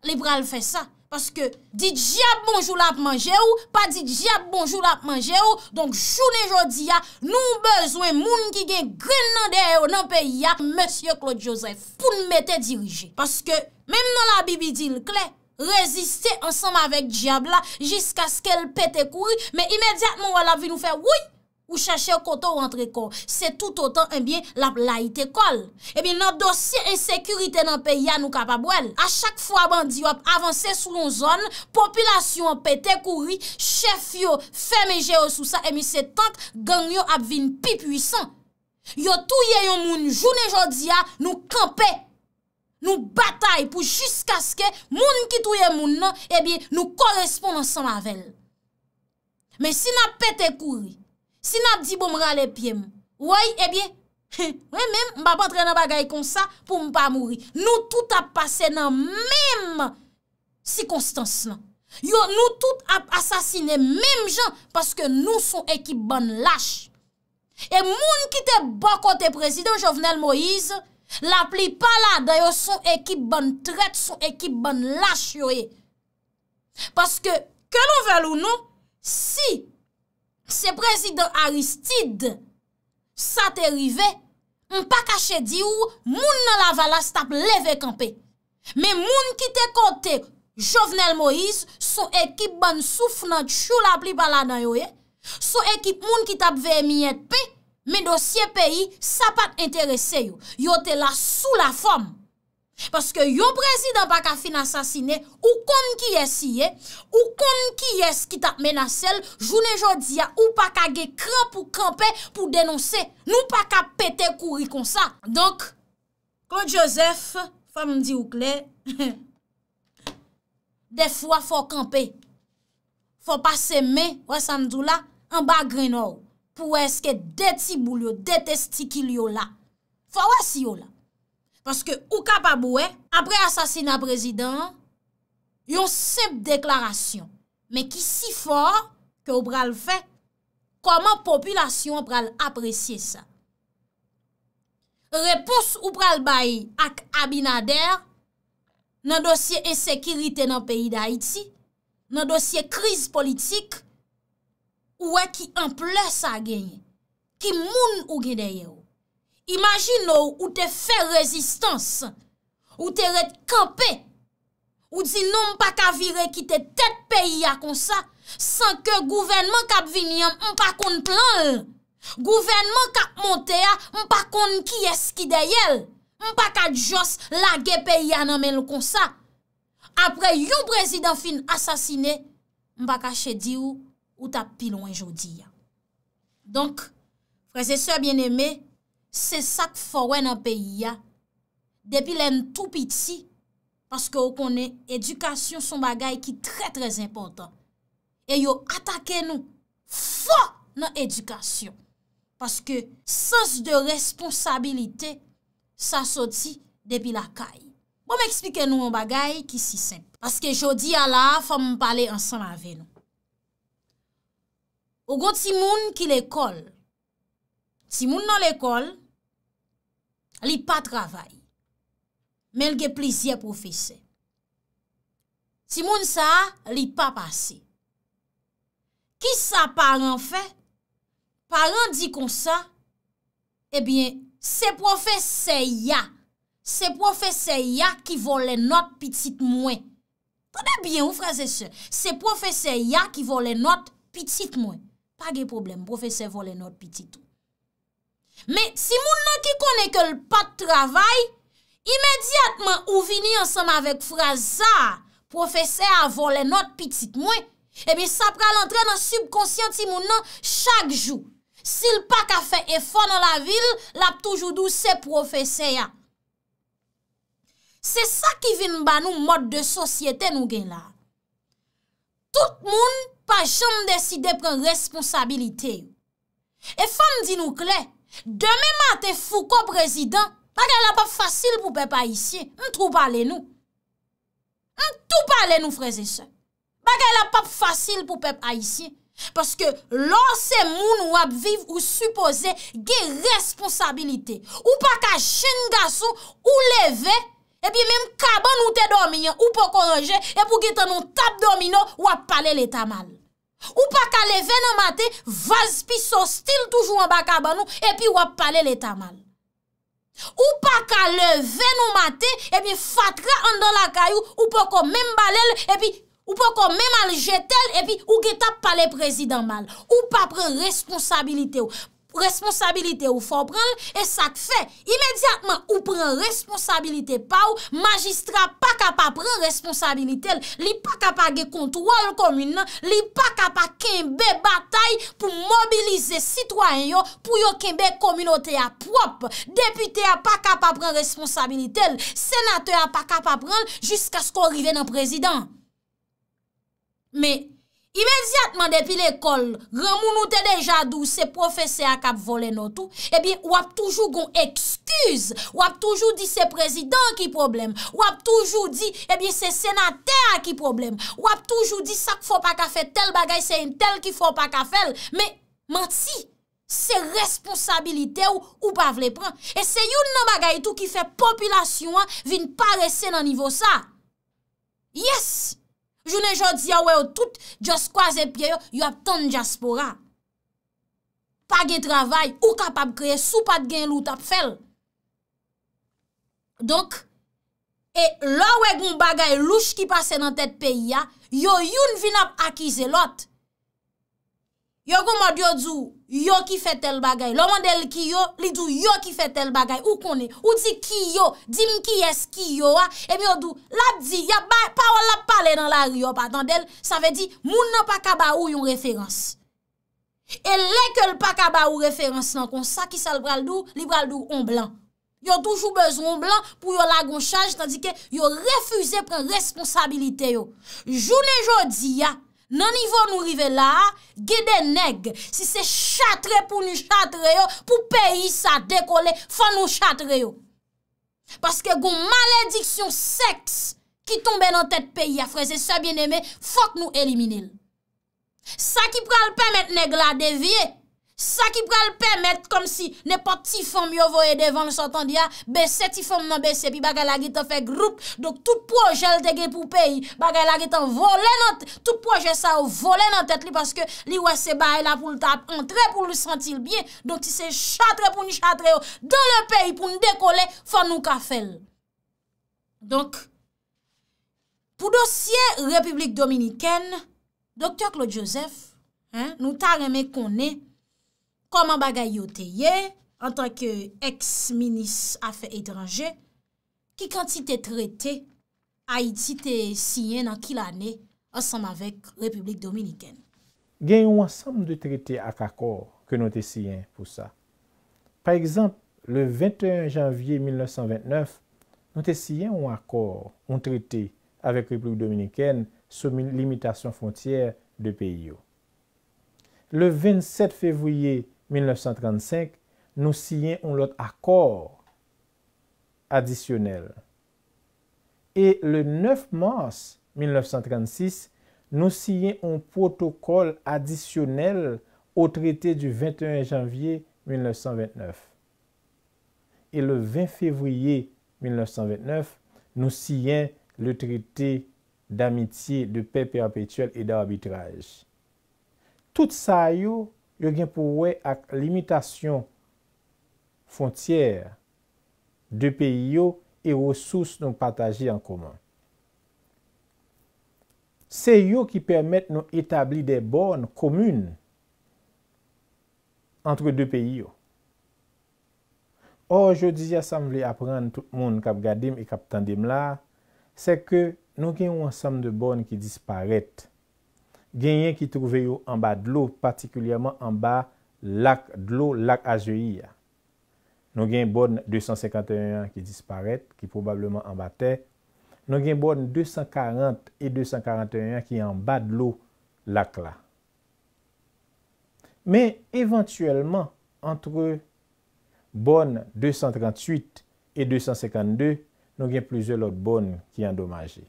Libral fè sa, paske di djiab bonjou la ap manjè ou, pa di djiab bonjou la ap manjè ou, donk choune jodi ya nou bezwen moun ki gen gren nan deyè ou nan peyi ya M. Claude Joseph pou mète dirije. Paske mèm nan la bibi di l'klè, reziste ansanm avèk Djiabla jiska skèl pète kouri, mè imediatman wè l ap vi nou fè wouy ou chache koto rentre kon. Se tout otan mbi eh l ap la ite kol. Eh emi nan dosye insekurite nan peya nou kapap wèl. A chak fwa bandi wèp avanse sou lon zon, populasyon pète kouri, chef yo fèm e je osousa, emi eh se tank gangyo ap vi nou pi pwisan. Yo tou ye yon moun joun e jodia nou kampe. Nou batay pou jiska ske, moun ki touye moun nan, ebyen, eh nou korespon nan san mavel. Men si nan pete kouri, si nan di bou mra le pye mou, woy, ebyen, woy men, mba patre nan bagay kon sa pou mpa mouri. Nou tout ap pase nan menm si konstans nan. Yo, nou tout ap asasine menm jan, paske nou son ekip ban lache. E moun ki te bako te prezident, Jovenel Moïse, La pli pala dayo sou ekip ban tret, sou ekip ban lach yoye. Paske, ke nou velou nou, si se prezidor Aristide sa te rive, m pa kache di ou, moun nan la valas tap leve kampe. Me moun ki te kote, Jovenel Moïse, sou ekip ban souf nan chou la pli pala dayo ye, sou ekip moun ki tap veye minyet pe, Men dosye peyi, sa pat interese yo. Yo te la sou la fom. Paske yo prezident pa ka fin asasine, ou kon ki yes ye, ou kon ki yes ki tak menasel, jounen jodi ya, ou pa ka ge kremp ou krempè pou denonse. Nou pa ka pete kouri kon sa. Donk, kote Joseph, fam mdi ou klet, de fwa fwa krempè, fwa pa seme wè samdou la, an bagren ou. pou eske deti bou li yo, detesti ki li yo la. Fawesi yo la. Paske ou kapabou e, apre asasina prezident, yon sep deklarasyon, me ki si fòr ke ou pral fè, koman populasyon pral apresye sa. Repous ou pral bayi ak abinader, nan dosye esekirite nan peyi da iti, nan dosye kriz politik, wè ki anple sa genye. Ki moun ou gedeye ou. Imagine ou ou te fè rezistans. Ou te ret kampe. Ou di nou mpa ka vire ki te tet peyi ya konsa. San ke gouvenman kap vinye mpa kon plan. Gouvenman kap monte ya mpa kon ki es ki deyel. Mpa ka jos lage peyi ya nan men lo konsa. Apre yon brezid an fin asasine, mpa ka chedir ou Ou tap pilon en jodi ya. Donk, prezeseur bien eme, se sak fawen an peyi ya, depi len tou piti, paske ou konen edukasyon son bagay ki tre trez important. E yo atake nou, fwa nan edukasyon. Paske sens de responsabilite sa soti depi la kay. Bon m eksplike nou an bagay ki si semp. Paske jodi ya la, fwa m pale ansan ave nou. Ogo ti moun ki l'ekol. Ti moun nan l'ekol, li pa travay. Melge plizye profese. Ti moun sa, li pa pasi. Ki sa paran fe? Paran di kon sa, ebyen, se profese ya. Se profese ya ki vo le not pitit mwen. Se profese ya ki vo le not pitit mwen. pa ge problem, profese a volenot pitit ou. Me, si moun nan ki kone ke l pat travay, imediatman ou vini ansanm avek fra za, profese a volenot pitit mwen, ebi sa pral antren an subkonsyant si moun nan chak jou. Si l pak a fe e fon an la vil, lap toujou dou se profese ya. Se sa ki vin ban nou mod de sosyete nou gen la. Tout moun, pa jom deside pren responsabilite yon. E fam di nou kle, deme mat e fou ko prezident, baka la pap fasil pou pep a isye, mtou pale nou. Mtou pale nou freze se. Baka la pap fasil pou pep a isye, paske lò se moun wap viv ou suppose ge responsabilite, ou baka chen gaso ou leve, e pi mèm kaban ou te dominyan, ou po koroje, e pou gete nou tap domino, wap pale le ta mal. Ou pa ka leve nou mate, vaz pi sou stil toujou an baka banou, epi wap pale l'eta mal. Ou pa ka leve nou mate, epi fatra an do la kayou, ou pa kon men balel, epi ou pa kon men mal jetel, epi ou geta pale prezident mal. Ou pa pre responsabilite ou. ou responsabilite ou fò pren lè, e sa k fè, imediatman ou pren responsabilite pa ou, magistra pa kapap pren responsabilite lè, li pa kapap ge kontro an komune nan, li pa kapap kembe batay pou mobilize sitwanyo, pou yo kembe komunote a prop, depute a pa kapap pren responsabilite lè, senate a pa kapap pren lè, jiska sko rive nan prezident. Me, imediatman depi l'ekol, remoun ou te deja dou se profese akap vole notou, ebi eh wap toujou gon ekskuz, wap toujou di se prezident ki problem, wap toujou di eh se senater ki problem, wap toujou di sa kfo pa ka fe tel bagay, se tel ki fo pa ka fel, me manti se responsabilite ou pa vle pran. E se yon nan bagay tou ki fe populasyon, vin pa rese nan nivo sa. Yes! Jounen jòd zi ya weyo tout jòs kwa zèpye yo, yo ap ton jaspora. Pa gen travay, ou kapap kreye sou pat gen lout ap fel. Donk, e lò wey goun bagay louch ki pase nan tèt peyi ya, yo youn vin ap akize lot. Yo goun mòd yo dzou, Yo ki fè tel bagay. Lòman del ki yo, li dò yo ki fè tel bagay. Ou konè? Ou di ki yo, dim ki es ki yo a, e mi yon dò lap di, yap bay, pa wò lap pale nan la riyo patan del. Sa fè di, moun nan pa kaba ou yon referans. E lè ke l pa kaba ou referans nan kon sa, ki sal pral dò, li pral dò on blan. Yon toujou bezon on blan pou yon lagon chanj, tandi ke yon refuze pren responsabilite yo. Joun e jò di ya, Nan ivo nou rive la, gede neg, si se chatre pou nou chatre yo, pou peyi sa dekole, fa nou chatre yo. Paske goun malediksyon seks ki tombe nan tet peyi a freze sa bieneme, fok nou elimine l. Sa ki pral pemet neg la devye. Sa ki pral pèmèt kom si nè pati fòm yo vo e devan nou sotan di ya, besè ti fòm nan besè pi bagay la git an fek roup, dok tout projèl te ge pou peyi, bagay la git an vole nan, tout projèl sa o vole nan tèt li, paske li wè se bae la pou l'ta entre pou l'lisantil biye, dok ti se chatre pou n'chatre yo, don le peyi pou n'dekole fon nou kafel. Donk, pou dosye Republik Dominikèn, Doktyo Claude Joseph, nou ta remè konè, Poman bagay yo te ye, an tanke eks-minis afen etranje, ki kantite trete, ayite te siyen an kil ane ansam avek Republik Dominiken. Gen yon ansam de trete ak akor ke nou te siyen pou sa. Par exemple, le 21 janvye 1929, nou te siyen ou akor ou trete avek Republik Dominiken sou limitasyon fontyer de peyo. Le 27 fevriye 1929, 1935, nous signons un autre accord additionnel. Et le 9 mars 1936, nous signons un protocole additionnel au traité du 21 janvier 1929. Et le 20 février 1929, nous signons le traité d'amitié, de paix perpétuelle et d'arbitrage. Tout ça, yo, yo gen pouwe ak limitasyon fontyer de peyi yo e wosous nou pataji an komon. Se yo ki permèt nou etabli de born komoun antre de peyi yo. Or, yo dizia sa m vle apren tout moun kap gadim e kap tandim la, se ke nou gen wansam de born ki disparèt genyen ki trouve yo an ba d'lo, patikulyaman an ba lak d'lo, lak azeyi ya. Non gen bon 251 ki disparet, ki probableman an ba te, non gen bon 240 et 241 ki an ba d'lo lak la. Men, eventuellement, entre bon 238 et 252, non gen plouze lor bon ki an domaje.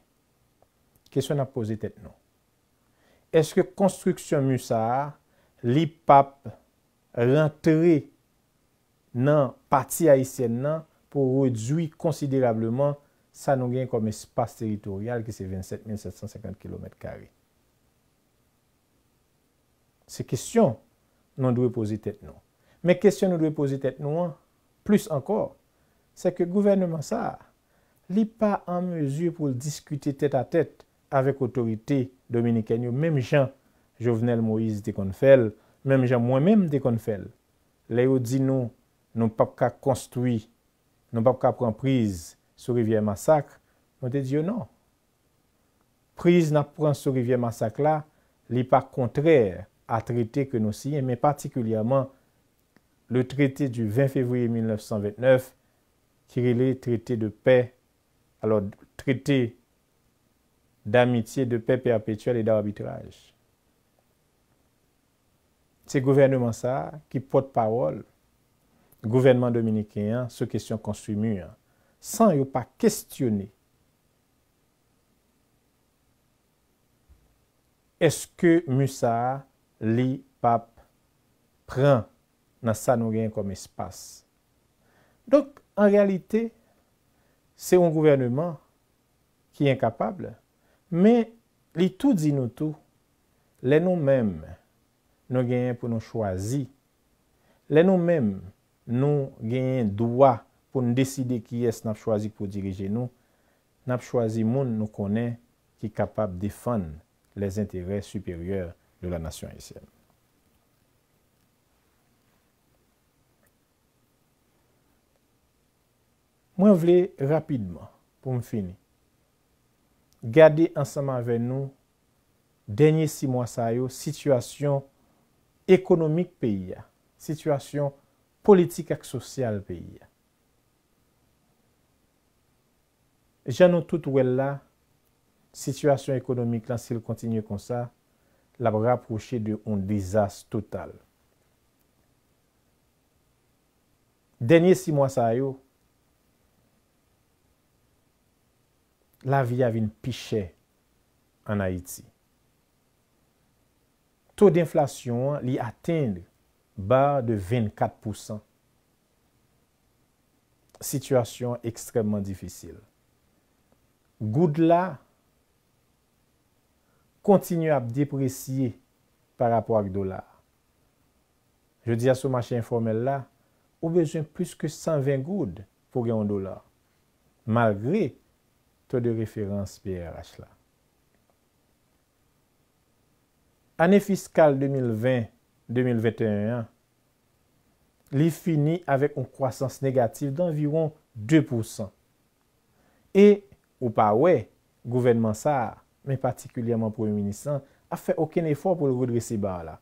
Kèsyon ap pose tèt nou? eske konstruksyon musar li pap lantre nan pati Haitien nan pou redzoui konsidilableman sa nou gen kom espas teritorial ki se 27750 km2. Se kestyon nou dwe pose tèt nou. Me kestyon nou dwe pose tèt nou an, plus ankor, se ke gouvernement sa li pa an mezou pou l diskute tèt a tèt avèk otorite dominikènyo, mèm jan Jovenel Moïse de Konfel, mèm jan mwen mèm de Konfel, lè yo di nou, nou pap ka konstoui, nou pap ka pran prise, sou rivye masak, nou de di yo nan. Prise nan pran sou rivye masak la, li pa kontrèr, a trite kè nou siye, mèmè patikulyèman, le trite du 20 fevri 1929, kirele trite de pè, alò trite de d'amitié, de pape perpétuel et d'arbitrage. Se gouvernement sa ki pote parol, gouvernement dominikéen se kèsyon konsumuyen, san yo pa kèsyoné, eske musa li pap pran nan sa nou gen kom espas. Donk, an realite, se yon gouvernement ki enkapable, Men li tou di nou tou, lè nou menm nou genyen pou nou chwazi, lè nou menm nou genyen dwa pou nou deside ki yes nap chwazi pou dirije nou, nap chwazi moun nou konen ki kapap defan les interès supérieur de la nasyon ACM. Mwen vle rapidman pou m fini. Gade ansaman ve nou, denye si mwa sa yo, sitwasyon ekonomik peyi ya, sitwasyon politik ak sosyal peyi ya. Janon tout wè la, sitwasyon ekonomik lan, sil kontinye kon sa, la wap rapproche de un dizas total. Denye si mwa sa yo, la vi avin pichè an Haiti. To d'inflasyon li atend ba de 24%. Sityasyon ekstremman difisil. Goud la kontinu ap depresye par apwa ak dolar. Je di a sou machin informel la, ou besen plus ke 120 goud pou gen dolar. Malgre Tote de referans PRH la. Ane fiskal 2020-2021, li fini avèk ou kwasans negatif d'anviron 2%. E ou pa wè, gouvenman sa, men patikulyaman pou yon minisan, a fè okèn efor pou l'oudre se ba la.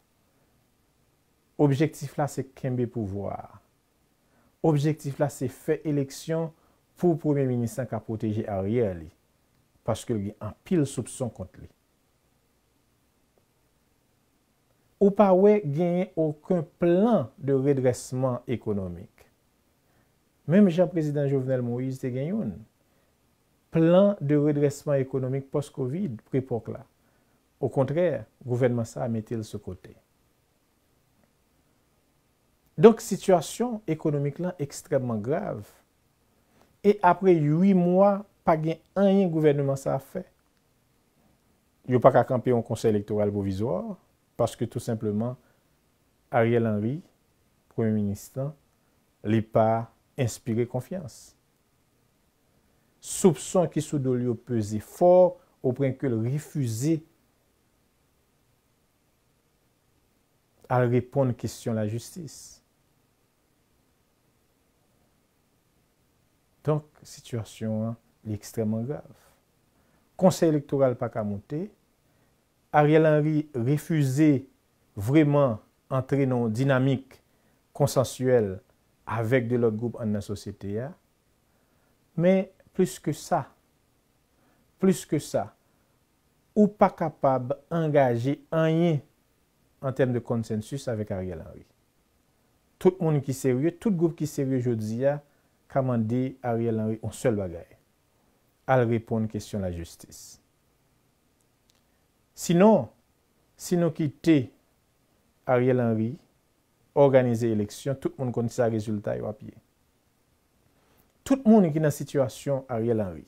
Objektif la se kembe pouvwa. Objektif la se fè eleksyon pou premier-ministant ka proteje a ryer li, paske li an pil soupson kont li. Ou pa we genye oukwen plan de redresseman ekonomik. Mem Jean-Président Jovenel Moïse te genyoun, plan de redresseman ekonomik post-Covid pripok la. Ou kontrè, gouvenman sa metil se kote. Donk, situasyon ekonomik lan ekstremman grav. E apre yuwi mwa, pa gen anyen gouvernement sa a fe. Yo pa kakampe yon konsey elektoral bovizor, paske tout simplement Ariel Henry, premier ministant, li pa inspire konfians. Soupson ki sou do li yo peze for, ou pren ke li refuze a repon kestyon la justise. Donk, situasyon an, li ekstreman gav. Konsey elektoral pa kamote, Ariel Henry refuze vreman antre nan dinamik konsensuel avek de lout goup an nan sosyete ya, men plus ke sa, plus ke sa, ou pa kapab engaje anye an tem de konsensus avek Ariel Henry. Tout moun ki serye, tout goup ki serye jodi ya, kamande Ariel Henry on sel bagay al repon kèsyon la justis. Sinon, sinon ki te Ariel Henry organize eleksyon, tout moun konti sa rezultat y wapye. Tout moun y ki nan situasyon Ariel Henry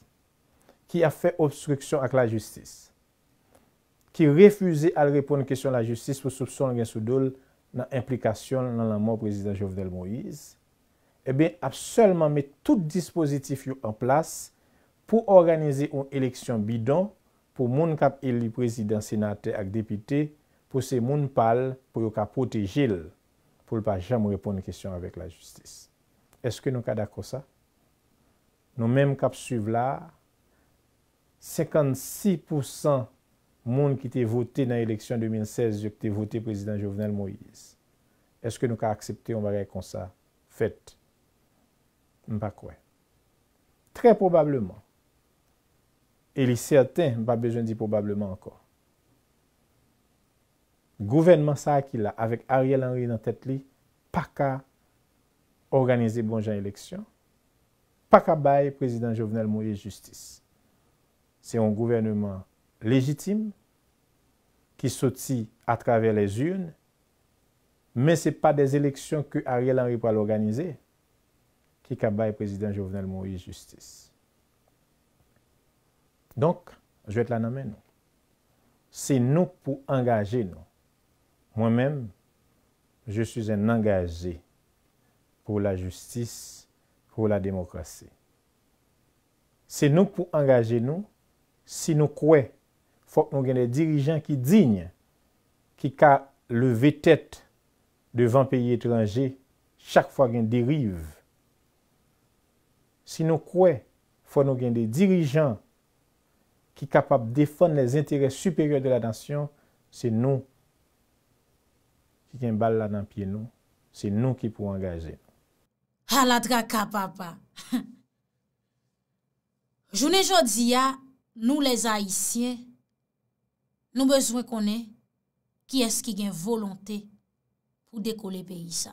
ki a fè obstruksyon ak la justis, ki refuze al repon kèsyon la justis pou soubson gen sou dole nan implikasyon nan la moun prezident Jovdel Moïse, e eh ben apselman met tout dispositif yon en plas pou organize yon eleksyon bidon pou moun kap ili prezident senate ak depite pou se moun pal pou yon ka potejil pou l pa jam repon yon kesyon avèk la justis. Eske nou ka dako sa? Nou menm kap suyv la, 56% moun ki te voté nan eleksyon 2016 yo ki te voté prezident Jovenel Moïse. Eske nou ka aksepte yon varek konsa fèt? quoi très probablement Et il est certain, pas de dire « probablement » encore. Gouvernement ça qui là, avec Ariel Henry dans tête, li, pas qu'à organiser bon bonnes élections, pas qu'à le président Jovenel Moïse Justice. C'est un gouvernement légitime qui saute à travers les urnes, Mais n'est pas des élections que Ariel Henry pourra organiser. ki ka baye prezident Jovenel Moïse Justice. Donk, jwè t la nanmen nou. Se nou pou angaje nou. Mwen men, jwè sou un angaje pou la justice, pou la demokrasi. Se nou pou angaje nou, si nou kwe, fok nou genè dirijan ki digne, ki ka leve tèt devan peyi etranje, chak fwa gen derive, Si nou kwe, fwa nou gen de dirijan ki kapap defon les interès supérieur de la dansyon, se nou ki gen bal la nan piye nou, se nou ki pou angaje. Hala dra kapapa. Jounen jodi ya, nou les haisyen, nou bezwen konen ki eski gen volonté pou deko le peyi sa.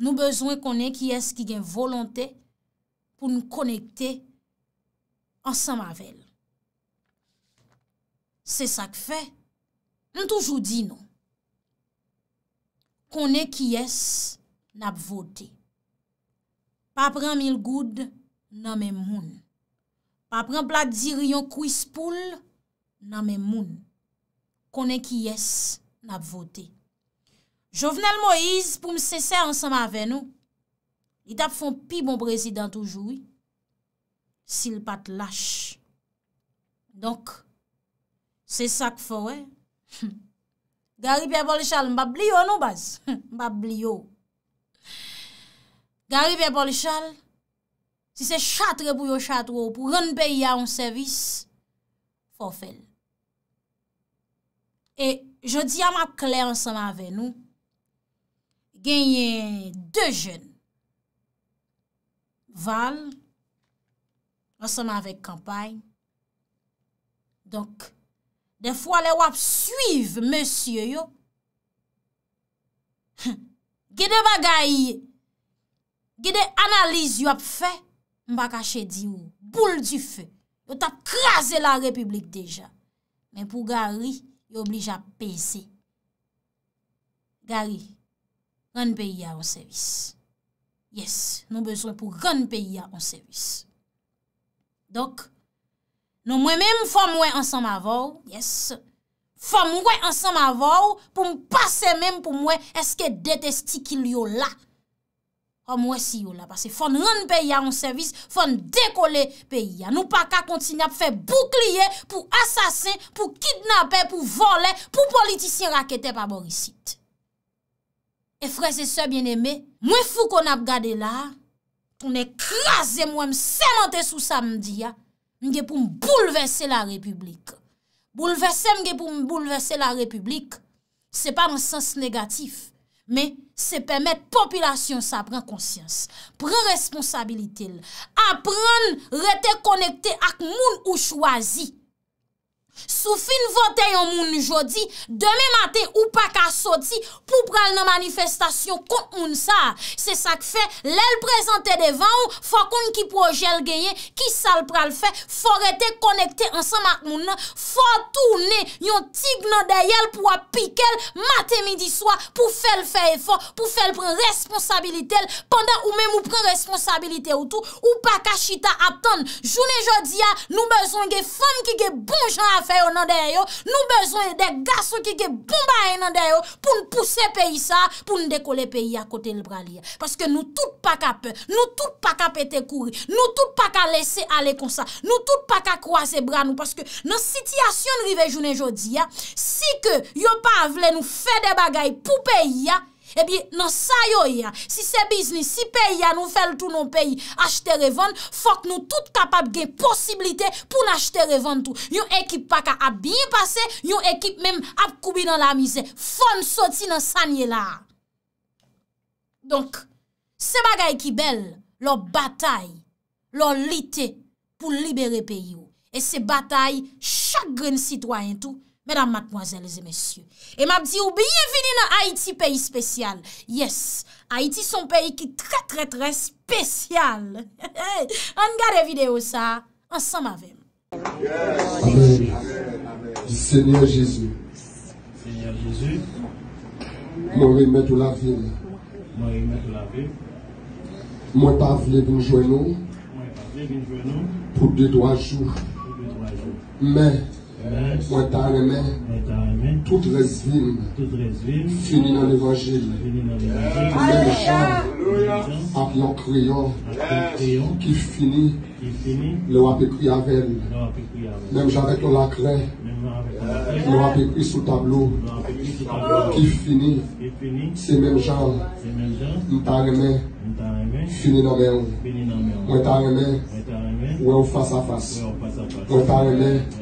Nou bezwen konen ki eski gen volonté pou nou konekte ansan mavel. Se sa k fe, nou toujou di nou, konen ki yes, nap vote. Pa pren mil goud, nan men moun. Pa pren plat diri yon kouis poul, nan men moun. Konen ki yes, nap vote. Jovenel Moïse pou m sese ansan mavel nou, I tap fon pi bon prezident oujou, si l pat lache. Donk, se sak fowè, garibè bol chal, mbap liyo nou bas, mbap liyo. Garibè bol chal, si se chatre pou yo chatre ou, pou roun beya ou servis, fow fèl. E, je di yama kler ansan avè nou, genye de jen, Van, mwen seman vek kampay. Donk, defwa le wap suyv monsye yo. Gide bagay, gide analiz yo ap fe, mwen bakache di yo. Boul di fe, yo tap krasi la republik deja. Men pou gari, yo oblij ap pesi. Gari, ren peyi ya wos evis. Yes, nou bezwe pou ren peya an servis. Dok, nou mwen men fò mwen ansan ma vò, yes, fò mwen ansan ma vò pou mwen pase men pou mwen eske detesti ki li yo la. Fò mwen si yo la, pase fòn ren peya an servis, fòn dekole peya. Nou pa ka kontinap fè boukliye pou asasin, pou kidnape, pou vole, pou politisyen rakete pa borisite. E freze se bien eme, mwen fou kon ap gade la, ton ekraze mwen semente sou samdi ya, mwen ge pou mboulevesse la republik. Boulevesse mwen ge pou mboulevesse la republik, se pa nan sens negatif, me se pemet popilasyon sa pren konsyans. Pren responsabilite, apren rete konekte ak moun ou chwazi. Sou fin vote yon moun jodi Deme mate ou paka soti Pou pral nan manifestasyon kont moun sa Se sak fe, lel prezante devan ou Fakoun ki projel geye Ki sal pral fe Forete konekte ansan mak moun nan Fotou ne yon tignan deyel Pou apikel mate midi swa Pou fel fe efor Pou fel pren responsabilite el Pandan ou men mou pren responsabilite ou tou Ou paka chita aptan Joun e jodi ya, nou bezong e fam ki ge bon jan afe Nou bezon de gaso ki ke bumba e nan deyo Pou nou pousse peyi sa Pou nou dekole peyi akote l brali ya Paske nou tout pa ka pe Nou tout pa ka pete kouri Nou tout pa ka lese ale konsa Nou tout pa ka kroase bran nou Paske nan sityasyon rive jounen jodi ya Si ke yo pa avle nou fe de bagay pou peyi ya Ebi eh nan sa yo ya, si se biznis, si peyi ya nou fel tou nan peyi, achete revan, fok nou tout kapap gen posibilite pou n'achete revan tou. Yon ekip paka ap bin pase, yon ekip menm ap kubi nan la mize. Fon soti nan sanye la. Donk, se bagay ki bel, lor batay, lor lite pou libere peyi yo. E se batay chagren sitwayen tou. Mesdames, mademoiselles et messieurs. Et ma bdi oubi, ye vini nan Haïti peyi spesyal. Yes, Haïti son peyi ki tre tre tre spesyal. An gade videyo sa, ansan ma vem. Amen. Seigneur Jésus. Seigneur Jésus. Mon remè tout la ville. Mon remè tout la ville. Mwen pa vle binjouen nou. Mwen pa vle binjouen nou. Pou de do a chou. Pou de do a chou. Mè. Hein? m'étant aimé, toutes les villes finies dans l'évangile. Les méchants, appelons crayons qui finit, le wap avec Même j'avais ton lacré, le wap sous tableau, qui finit, c'est même genre, m'étant aimé, fini dans mes mains. M'étant aimé, ouais, face à face. M'étant aimé,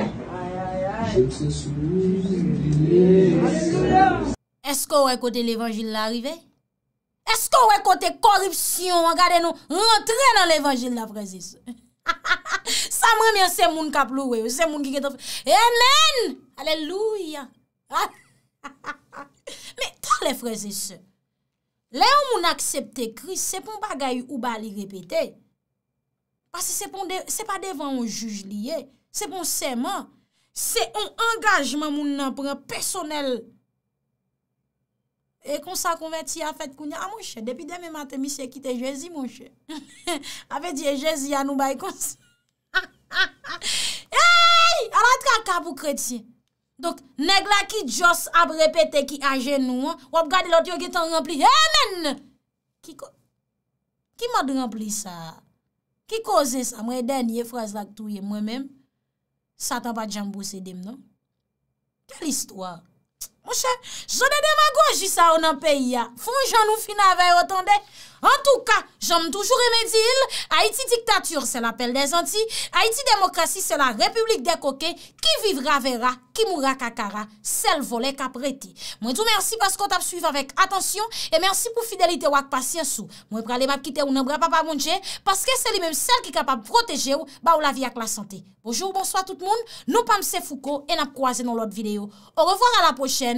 Ay, ay, ay. Jep se soubou, jep se soubou. A, jep se soubou. Esko ou ekote levangil la rive? Esko ou ekote koripsyon? Wagade nou, entre nan levangil la freze se. Sa mwen mi ansem moun kap louwe. Sem moun ki ketan... Amen! Aleluya! Me tan le freze se. Le ou moun aksepte kri, se pou bagay ou bali repete. Pas se se pa devan ou juj liye. Se bon seman, se on engajman moun nan pre personel. E konsa konverti a fet kounye ah, a monshe. Depi deme maten misye kite jezi monshe. Ape diye jezi a nou bay konsi. Hey! A la tra ka pou kreti. Donk neg la ki jos ap repete ki ajen nou an. Wap gadi lot yo ki tan rempli. Hey men! Ki ma de rempli sa? Ki koze sa? Mwen denye fraz la ki touye mwen menm. Satan pa jambou sedem, no? Kel istwa? Oche, jode demagoji sa ou nan peyi ya. Fon jan nou fina vey otande. En tou ka, jom toujou remedi il. Haiti diktatur, se la pel de zanti. Haiti demokrasi, se la republik de koke. Ki vivra vera, ki moura kakara. Sel vole kapreti. Mwen tou mersi paskot ap suiv avek atansyon. E mersi pou fidelite wak pasyansou. Mwen prale map kite ou nan bra pa pa mounje. Paske se li menm sel ki kapab proteje ou, ba ou la vi ak la sante. Bojou, bonswa tout moun. Nou pamse fouko en ap kwaze nou lot videyo. Ou revoar a la pochen.